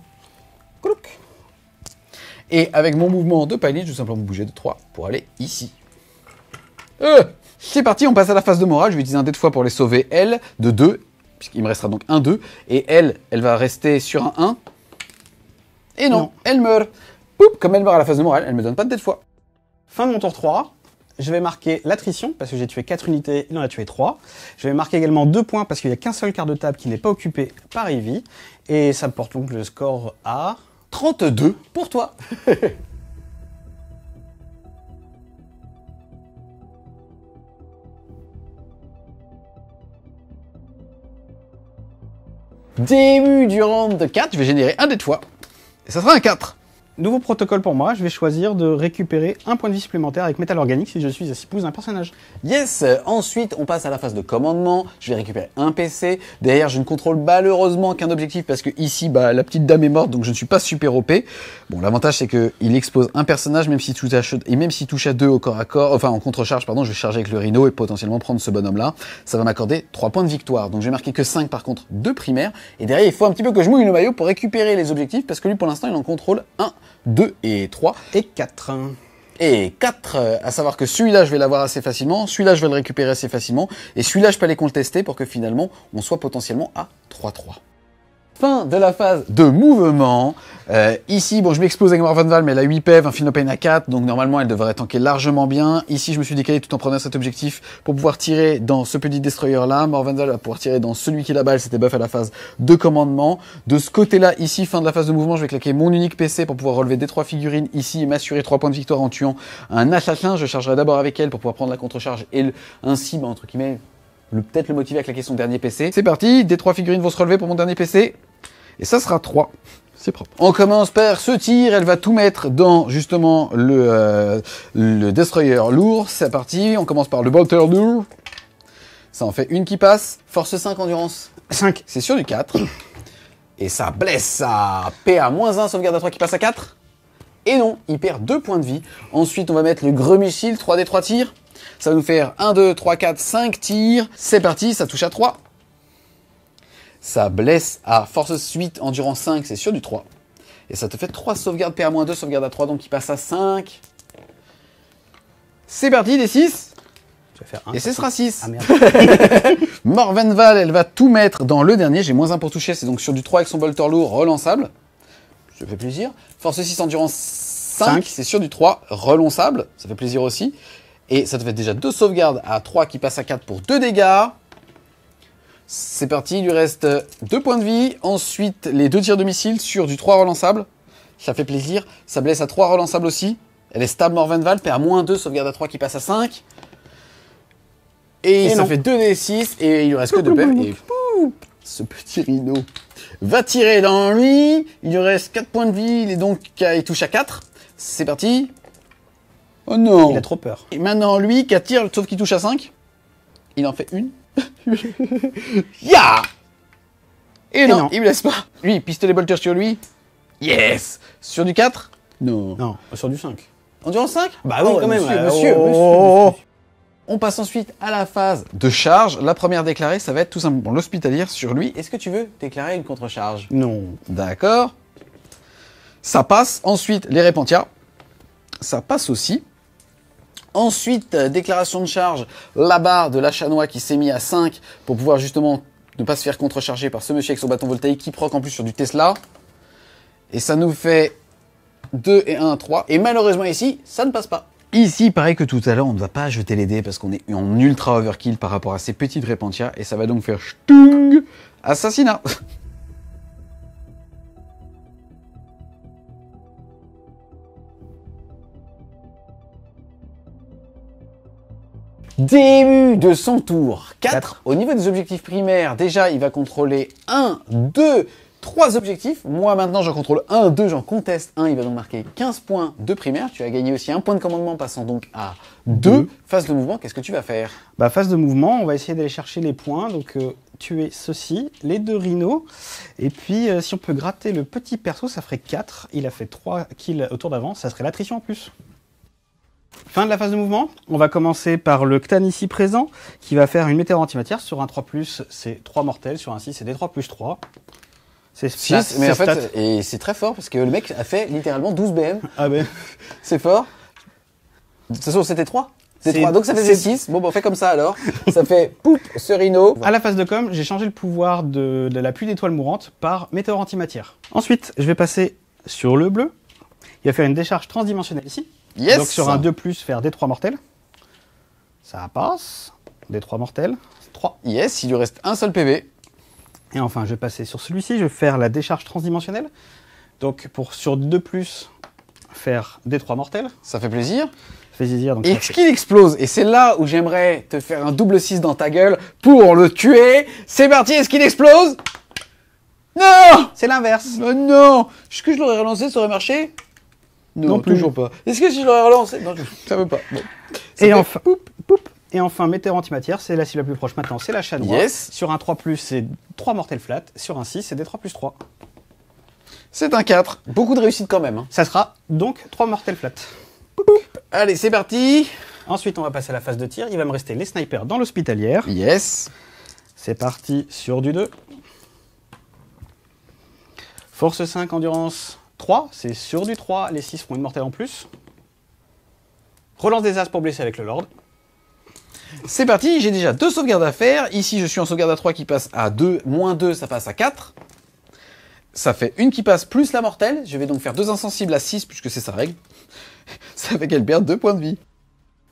Et avec mon mouvement de palier, je vais simplement bouger de 3 pour aller ici. Euh, c'est parti, on passe à la phase de morale. Je vais utiliser un dé de fois pour les sauver, elle, de 2 puisqu'il me restera donc un 2, et elle, elle va rester sur un 1. Et non, elle meurt. Poup, comme elle meurt à la phase de morale, elle me donne pas de tête fois. Fin de mon tour 3, je vais marquer l'attrition, parce que j'ai tué 4 unités, il en a tué 3. Je vais marquer également 2 points, parce qu'il n'y a qu'un seul quart de table qui n'est pas occupé par Ivy Et ça porte donc le score à 32 pour toi début du round de 4, je vais générer un des de fois. Et ça sera un 4. Nouveau protocole pour moi, je vais choisir de récupérer un point de vie supplémentaire avec métal organique si je suis à 6 pouces d'un personnage. Yes euh, Ensuite, on passe à la phase de commandement. Je vais récupérer un PC. Derrière, je ne contrôle malheureusement qu'un objectif parce que ici, bah, la petite dame est morte, donc je ne suis pas super OP. Bon, l'avantage, c'est qu'il expose un personnage, même si touche à, et même s'il touche à deux au corps à corps, enfin en contre-charge, pardon, je vais charger avec le rhino et potentiellement prendre ce bonhomme-là. Ça va m'accorder 3 points de victoire. Donc j'ai marqué que 5 par contre, deux primaires. Et derrière, il faut un petit peu que je mouille le maillot pour récupérer les objectifs parce que lui, pour l'instant, il en contrôle un. 2 et 3. Et 4. Et 4, euh, à savoir que celui-là, je vais l'avoir assez facilement, celui-là, je vais le récupérer assez facilement, et celui-là, je peux aller contester pour que finalement, on soit potentiellement à 3-3 fin de la phase de mouvement. Euh, ici, bon, je m'expose avec Morvanval, mais elle a 8 PEV, un Finopane à 4, donc normalement elle devrait tanker largement bien. Ici, je me suis décalé tout en prenant cet objectif pour pouvoir tirer dans ce petit destroyer là. Morvanval va pouvoir tirer dans celui qui est la balle, c'était buff à la phase de commandement. De ce côté-là, ici, fin de la phase de mouvement, je vais claquer mon unique PC pour pouvoir relever des trois figurines ici et m'assurer 3 points de victoire en tuant un assassin. Je chargerai d'abord avec elle pour pouvoir prendre la contrecharge et ainsi, bah, entre guillemets, peut-être le motiver à claquer son dernier PC. C'est parti, des trois figurines vont se relever pour mon dernier PC. Et ça sera 3. C'est propre. On commence par ce tir, elle va tout mettre dans justement le, euh, le destroyer lourd, c'est parti, on commence par le bolter lourd. Ça en fait une qui passe, force 5 endurance. 5. C'est sur du 4. Et ça blesse ça PA-1, sauvegarde à 3 qui passe à 4. Et non, il perd 2 points de vie. Ensuite, on va mettre le gros 3D 3 tirs. Ça va nous faire 1, 2, 3, 4, 5 tirs. C'est parti, ça touche à 3 ça blesse à force 8, endurance 5, c'est sûr du 3. Et ça te fait 3 sauvegardes PA-2, sauvegarde à 3, donc qui passe à 5. C'est parti, des 6. Et ce sera 6. Ah Morvenval, elle va tout mettre dans le dernier. J'ai moins 1 pour toucher, c'est donc sur du 3 avec son bolter lourd relançable. Ça fait plaisir. Force 6, endurance 5, 5. c'est sur du 3 relançable. Ça fait plaisir aussi. Et ça te fait déjà 2 sauvegardes à 3 qui passent à 4 pour 2 dégâts. C'est parti, il lui reste deux points de vie. Ensuite, les deux tirs de missile sur du 3 relançable. Ça fait plaisir. Ça blesse à 3 relançables aussi. Elle est stable, Morvenval, perd à moins 2, sauvegarde à 3 qui passe à 5. Et, ça fait 2d6 et il lui reste que 2 pèves. Et ce petit rhino va tirer dans lui. Il lui reste 4 points de vie, il, donc, il touche à 4. C'est parti. Oh non Il a trop peur. Et maintenant, lui, qui attire, sauf qu'il touche à 5. Il en fait une. Ya! Et, non, il me laisse pas. Lui, pistolet bolter sur lui. Yes Sur du 4 Non. Non, euh, sur du 5. Endurance 5 Bah oui, quand même, euh, oh, oh, oh, monsieur, On passe ensuite à la phase de charge. La première déclarée, ça va être tout simplement l'hospitalière sur lui. Est-ce que tu veux déclarer une contre-charge Non. D'accord. Ça passe. Ensuite, les répentias Ça passe aussi. Ensuite, euh, déclaration de charge, la barre de la Chanois qui s'est mis à 5 pour pouvoir justement ne pas se faire contrecharger par ce monsieur avec son bâton voltaïque qui proque en plus sur du Tesla. Et ça nous fait 2 et 1, 3. Et malheureusement ici, ça ne passe pas. Ici, pareil que tout à l'heure, on ne va pas jeter les dés parce qu'on est en ultra overkill par rapport à ces petites répentias. et ça va donc faire stung assassinat. Début de son tour 4. Au niveau des objectifs primaires, déjà, il va contrôler 1, 2, 3 objectifs. Moi, maintenant, j'en contrôle 1, 2, j'en conteste 1. Il va donc marquer 15 points de primaire. Tu as gagné aussi un point de commandement, passant donc à 2. Phase de mouvement, qu'est-ce que tu vas faire bah, Phase de mouvement, on va essayer d'aller chercher les points. Donc, euh, tu tuer ceci, les deux rhinos. Et puis, euh, si on peut gratter le petit perso, ça ferait 4. Il a fait 3 kills autour d'avant. Ça serait l'attrition en plus. Fin de la phase de mouvement, on va commencer par le Ctan ici présent, qui va faire une météore antimatière. Sur un 3+, c'est 3 mortels, sur un 6, c'est des 3 plus 3. C'est 6, mais en fait, et c'est très fort, parce que le mec a fait littéralement 12 BM. Ah ben. c'est fort. De toute façon, c'était 3 3. Donc ça fait 6. Bon, on fait comme ça alors. ça fait poup, ce rhino. À la phase de com, j'ai changé le pouvoir de, la pluie d'étoiles mourantes par météore antimatière. Ensuite, je vais passer sur le bleu. Il va faire une décharge transdimensionnelle ici. Donc sur un 2 plus, faire des 3 mortels. Ça passe. Des 3 mortels. 3. Yes, il lui reste un seul PV. Et enfin, je vais passer sur celui-ci. Je vais faire la décharge transdimensionnelle. Donc pour sur 2 plus, faire des 3 mortels. Ça fait plaisir. Ça fait plaisir. Donc ce qu'il explose. Et c'est là où j'aimerais te faire un double 6 dans ta gueule pour le tuer. C'est parti, est-ce qu'il explose non C'est l'inverse. non est Ce que je l'aurais relancé, ça aurait marché non, toujours pas. Est-ce que si je l'aurais relancé Non, je ne pas. Et enfin, poup, Et enfin, antimatière, c'est la cible la plus proche maintenant, c'est la chat Yes. Sur un 3, c'est 3 mortels flat. Sur un 6, c'est des 3 3. C'est un 4. Beaucoup de réussite quand même. Hein. Ça sera donc 3 mortels flat. Allez, c'est parti. Ensuite, on va passer à la phase de tir. Il va me rester les snipers dans l'hospitalière. Yes. C'est parti sur du 2. Force 5, endurance. 3, c'est sur du 3, les 6 font une mortelle en plus. Relance des As pour blesser avec le Lord. C'est parti, j'ai déjà deux sauvegardes à faire. Ici, je suis en sauvegarde à 3 qui passe à 2, moins 2, ça passe à 4. Ça fait une qui passe plus la mortelle. Je vais donc faire deux insensibles à 6 puisque c'est sa règle. Ça fait qu'elle perd 2 points de vie.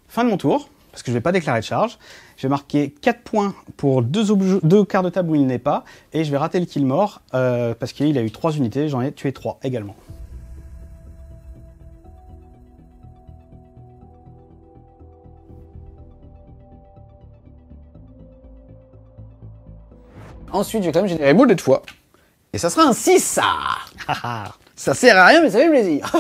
Fin de mon tour parce que je ne vais pas déclarer de charge. Je vais marquer 4 points pour 2 deux quarts de table où il n'est pas, et je vais rater le kill mort, euh, parce qu'il a eu 3 unités, j'en ai tué 3 également. Ensuite, je vais quand même générer boule de fois. Et ça sera un 6, ça Ça sert à rien, mais ça fait plaisir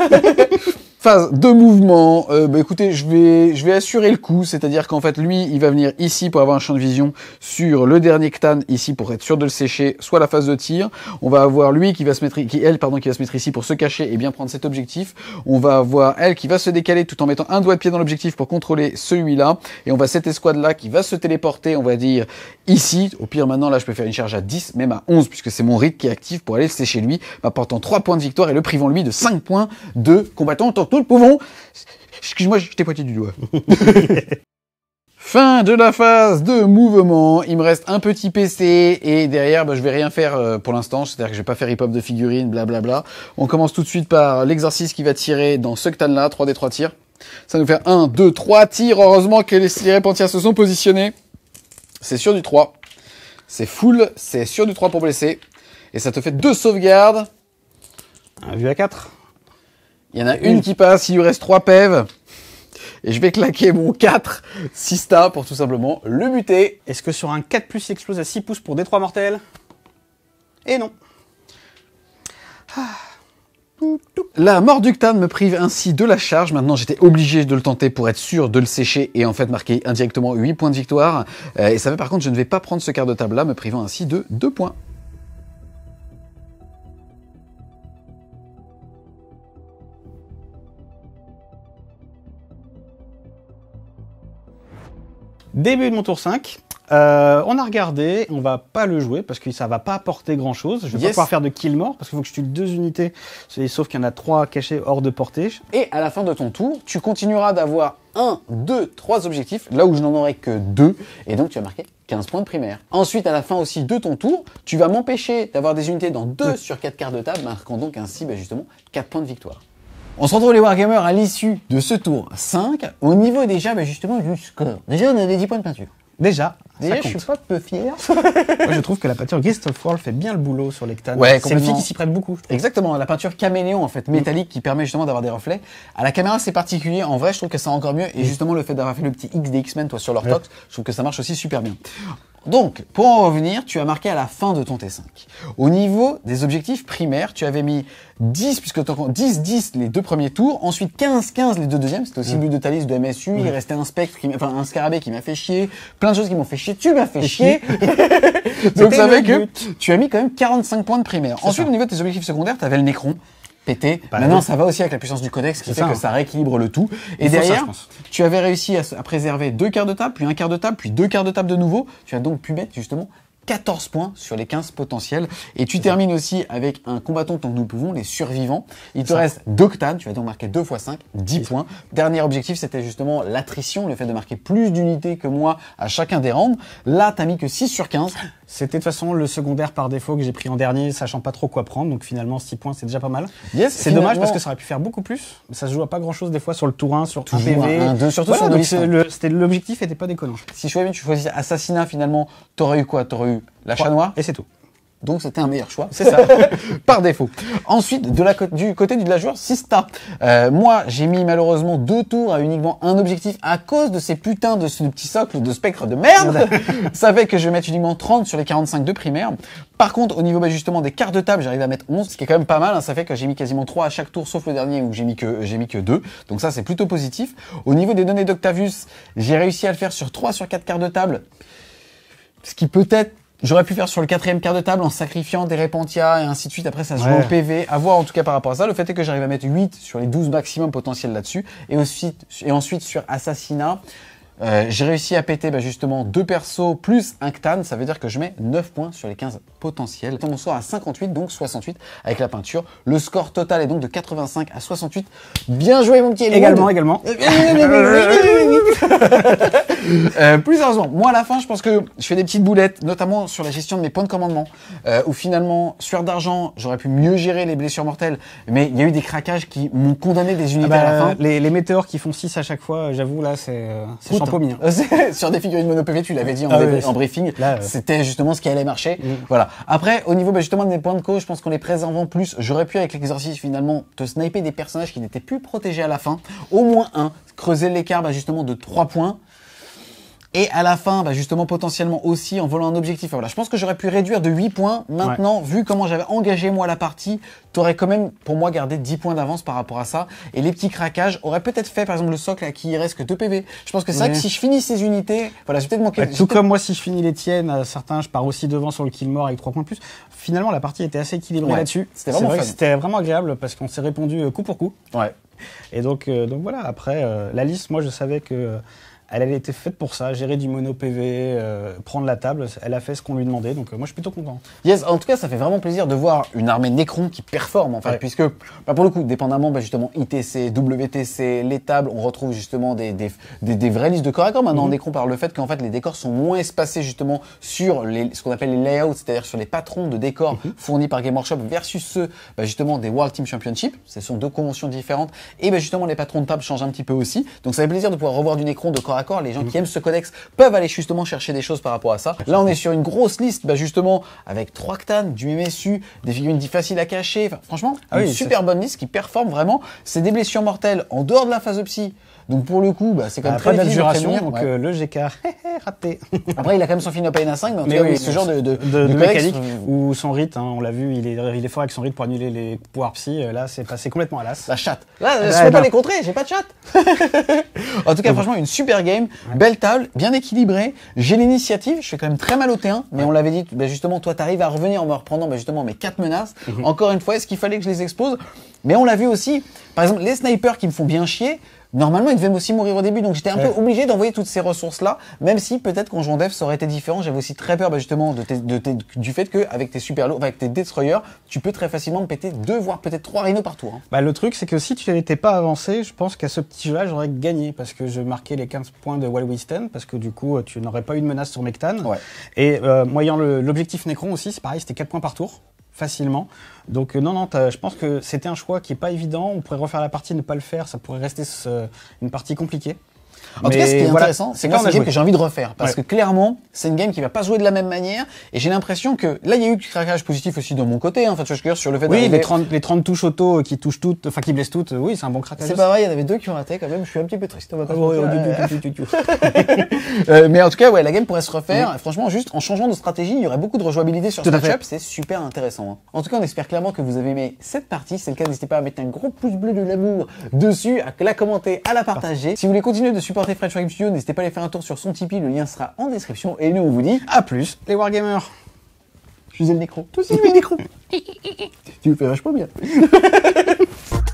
phase de mouvement. Euh, bah, écoutez, je vais, je vais assurer le coup, c'est-à-dire qu'en fait, lui, il va venir ici pour avoir un champ de vision sur le dernier Ktan, ici pour être sûr de le sécher, soit la phase de tir. On va avoir lui qui va se mettre, qui elle, pardon, qui va se mettre ici pour se cacher et bien prendre cet objectif. On va avoir elle qui va se décaler tout en mettant un doigt de pied dans l'objectif pour contrôler celui-là. Et on va cette escouade-là qui va se téléporter, on va dire ici. Au pire, maintenant, là, je peux faire une charge à 10, même à 11, puisque c'est mon rythme qui est actif pour aller le sécher lui, m'apportant 3 points de victoire et le privant lui de 5 points de combattant en tant nous pouvons. Excuse-moi, je t'ai pointé du doigt. Fin de la phase de mouvement. Il me reste un petit PC et derrière, bah, je vais rien faire euh, pour l'instant. C'est-à-dire que je vais pas faire hip-hop de figurines, blablabla. On commence tout de suite par l'exercice qui va tirer dans ce là 3 des 3 tirs. Ça nous fait 1, 2, 3 tirs. Heureusement que les, les se sont positionnés. C'est sûr du 3. C'est full. C'est sûr du 3 pour blesser. Et ça te fait deux sauvegardes. Un vu à 4. Il y en a une qui passe, il lui reste 3 pèves. Et je vais claquer mon 4 Sista pour tout simplement le buter. Est-ce que sur un 4 plus il explose à 6 pouces pour des 3 mortels Et eh non. Ah. La mort du Ktan me prive ainsi de la charge. Maintenant, j'étais obligé de le tenter pour être sûr de le sécher et en fait marquer indirectement 8 points de victoire. Euh, et ça fait par contre, je ne vais pas prendre ce quart de table là, me privant ainsi de 2 points. Début de mon tour 5. Euh, on a regardé, on va pas le jouer parce que ça va pas apporter grand chose. Je vais pas pouvoir faire de kill mort parce qu'il faut que je tue deux unités, sauf qu'il y en a trois cachées hors de portée. Et à la fin de ton tour, tu continueras d'avoir 1, 2, 3 objectifs, là où je n'en aurai que deux et donc tu as marqué 15 points de primaire. Ensuite, à la fin aussi de ton tour, tu vas m'empêcher d'avoir des unités dans deux sur quatre quarts de table, marquant donc ainsi bah, justement 4 points de victoire. On se retrouve les Wargamers à l'issue de ce tour 5 au niveau déjà bah justement du score. Déjà on a des 10 points de peinture. Déjà, Déjà, je suis pas peu fier. je trouve que la peinture guest of fait bien le boulot sur l'Ectane. Ouais, c'est une fille qui s'y prête beaucoup. Exactement, la peinture caméléon en fait, mm. métallique, qui permet justement d'avoir des reflets. À la caméra, c'est particulier. En vrai, je trouve que ça encore mieux. Et mm. justement, le fait d'avoir fait le petit X des men toi, sur leur ouais. je trouve que ça marche aussi super bien. Donc, pour en revenir, tu as marqué à la fin de ton T5. Au niveau des objectifs primaires, tu avais mis 10, puisque tu 10, 10 les deux premiers tours, ensuite 15, 15 les deux deuxièmes, c'était aussi le mm. but de ta liste de MSU, mm. il restait un spectre, enfin un scarabée qui m'a fait chier, plein de choses qui m'ont fait chier, tu m'as fait chier. Donc ça fait que tu as mis quand même 45 points de primaire. Ensuite, au niveau de tes objectifs secondaires, tu avais le Necron, pété. Bah, Maintenant, ça va aussi avec la puissance du codex qui fait que hein. ça rééquilibre le tout. Et derrière, tu avais réussi à, préserver deux quarts de table, puis un quart de table, puis deux quarts de table de nouveau. Tu as donc pu mettre justement 14 points sur les 15 potentiels. Et tu termines aussi avec un combattant tant que nous pouvons, les survivants. Il te reste deux tu vas donc marquer 2 fois 5, 10 points. Dernier objectif, c'était justement l'attrition, le fait de marquer plus d'unités que moi à chacun des rounds. Là, t'as mis que 6 sur 15. C'était de toute façon le secondaire par défaut que j'ai pris en dernier, sachant pas trop quoi prendre. Donc finalement, 6 points, c'est déjà pas mal. Yes, c'est dommage parce que ça aurait pu faire beaucoup plus. Mais ça se joue pas grand chose des fois sur le tour 1, sur tout PV. Un, surtout voilà, L'objectif était pas déconnant. Si je tu choisis Assassinat finalement, t'aurais eu quoi T'aurais eu la noire Et c'est tout. Donc c'était un meilleur choix, c'est ça, par défaut. Ensuite, du côté du la joueur Sista, euh, moi j'ai mis malheureusement deux tours à uniquement un objectif à cause de ces putains de, ce petits socles de spectre de merde. ça fait que je vais mettre uniquement 30 sur les 45 de primaire. Par contre, au niveau bah, justement des cartes de table, j'arrive à mettre 11, ce qui est quand même pas mal. Hein. Ça fait que j'ai mis quasiment 3 à chaque tour, sauf le dernier où j'ai mis que j'ai mis que 2. Donc ça c'est plutôt positif. Au niveau des données d'Octavius, j'ai réussi à le faire sur 3 sur 4 quarts de table. Ce qui peut-être J'aurais pu faire sur le quatrième quart de table en sacrifiant des Repentia et ainsi de suite. Après, ça se joue au PV. À voir en tout cas par rapport à ça. Le fait est que j'arrive à mettre 8 sur les 12 maximum potentiels là-dessus. Et, et ensuite sur Assassinat. Euh, j'ai réussi à péter bah, justement deux persos plus un Ctan, ça veut dire que je mets 9 points sur les 15 potentiels. On sort à 58, donc 68 avec la peinture. Le score total est donc de 85 à 68. Bien joué mon petit Également, également. euh, plus sérieusement, moi à la fin, je pense que je fais des petites boulettes, notamment sur la gestion de mes points de commandement, euh, où finalement, sueur d'argent, j'aurais pu mieux gérer les blessures mortelles, mais il y a eu des craquages qui m'ont condamné des unités ah à la bah, fin. Les, les, météores qui font 6 à chaque fois, j'avoue, là, c'est... Euh, sur des figurines MonopV, tu l'avais dit en, ah briefing. Euh. C'était justement ce qui allait marcher. Mm. Voilà. Après, au niveau bah, justement des points de co, je pense qu'on les préservant plus. J'aurais pu avec l'exercice finalement te sniper des personnages qui n'étaient plus protégés à la fin. Au moins un. Creuser l'écart bah, justement de trois points et à la fin, bah justement, potentiellement aussi en volant un objectif. Voilà, je pense que j'aurais pu réduire de 8 points. Maintenant, vu comment j'avais engagé moi la partie, tu aurais quand même, pour moi, gardé 10 points d'avance par rapport à ça. Et les petits craquages auraient peut-être fait, par exemple, le socle à qui il reste que 2 PV. Je pense que c'est que si je finis ces unités, voilà, j'ai peut-être manqué. Bah, tout comme moi, si je finis les tiennes, euh, certains, je pars aussi devant sur le kill mort avec 3 points de plus. Finalement, la partie était assez équilibrée là-dessus. C'était vraiment, agréable parce qu'on s'est répondu euh, coup pour coup. Ouais. Et donc, euh, donc voilà, après, la liste, moi, je savais que elle, avait été faite pour ça, gérer du mono PV, euh, prendre la table. Elle a fait ce qu'on lui demandait, donc euh, moi je suis plutôt content. Yes, en tout cas, ça fait vraiment plaisir de voir une armée Necron qui performe en fait, puisque bah, pour le coup, dépendamment bah, justement ITC, WTC, les tables, on retrouve justement des, des, vraies listes de corps à corps maintenant mhm. Necron par le fait qu'en fait les décors sont moins espacés justement sur les, ce qu'on appelle les layouts, c'est-à-dire sur les patrons de décors mhm. fournis par Game Workshop versus ceux bah, justement des World Team Championship. Ce sont deux conventions différentes et justement les patrons de table changent un petit peu aussi. Donc ça fait plaisir de pouvoir revoir du Necron de corps les gens mm. qui aiment ce codex peuvent aller justement chercher des choses par rapport à ça. Là, on est sur une grosse liste, bah, justement, avec octane, du MSU, des figurines difficiles à cacher. franchement, ah une super bonne liste qui performe vraiment. C'est des blessures mortelles en dehors de la phase de psy. Donc pour le coup, bah, c'est quand même ah, très Pas donc euh, le GK, raté. Après, il a quand même son film à 5, mais en tout cas, ce genre de, de, mécanique euh, ou son rite, hein, on l'a vu, il est, il est fort avec son rite pour annuler les pouvoirs psy. Euh, là, c'est passé complètement à l'as. La chatte. Là, je ah, je peux pas les contrer, j'ai pas de chatte. en tout cas, franchement, une super game, belle table, bien équilibrée. J'ai l'initiative, je suis quand même très mal au T1, mais on l'avait dit, bah, justement, toi, tu arrives à revenir en me reprenant bah, justement mes quatre menaces. Mhm. Encore une fois, est-ce qu'il fallait que je les expose Mais on l'a vu aussi, par exemple, les snipers qui me font bien chier, normalement, il devait aussi mourir au début, donc j'étais un peu obligé d'envoyer toutes ces ressources-là, même si peut-être qu'en jouant Dev, ça aurait été différent. J'avais aussi très peur, bah, justement, du fait qu'avec tes super avec tes destroyers, tu peux très facilement me péter deux, voire peut-être trois rhinos par tour. Hein. Bah, le truc, c'est que si tu n'étais pas avancé, je pense qu'à ce petit jeu-là, j'aurais gagné, parce que je marquais les 15 points de Wall parce que du coup, tu n'aurais pas eu de menace sur Mectan. Et euh, l'objectif Necron aussi, c'est pareil, c'était 4 points par tour facilement. Donc euh, non, non, je pense que c'était un choix qui n'est pas évident. On pourrait refaire la partie, ne pas le faire. Ça pourrait rester une partie compliquée. En tout cas, ce qui est intéressant, c'est que un game que j'ai envie de refaire. Parce que clairement, c'est une game qui va pas jouer de la même manière. Et j'ai l'impression que là, il y a eu du craquage positif aussi de mon côté. Hein. Enfin, je sur le fait oui, les 30, les 30 touches auto qui touchent toutes, enfin, qui blessent toutes, oui, c'est un bon craquage. C'est pas vrai, il y en avait deux qui ont raté quand même. Je suis un petit peu triste. On va pas mais en tout cas, ouais, la game pourrait se refaire. Franchement, juste en changeant de stratégie, il y aurait beaucoup de rejouabilité sur ce match-up. C'est super intéressant. Hein. En tout cas, on espère clairement que vous avez aimé cette partie. C'est le cas, n'hésitez pas à mettre un gros pouce bleu de l'amour dessus, à la commenter, à la partager. Si vous voulez continuer de supporter French Studio, n'hésitez pas à aller faire un tour sur son Tipeee, le lien sera en description. Et nous, on vous dit à plus, les Wargamers. Je faisais le nécro. Tout aussi, le nécro. tu me fais vachement bien.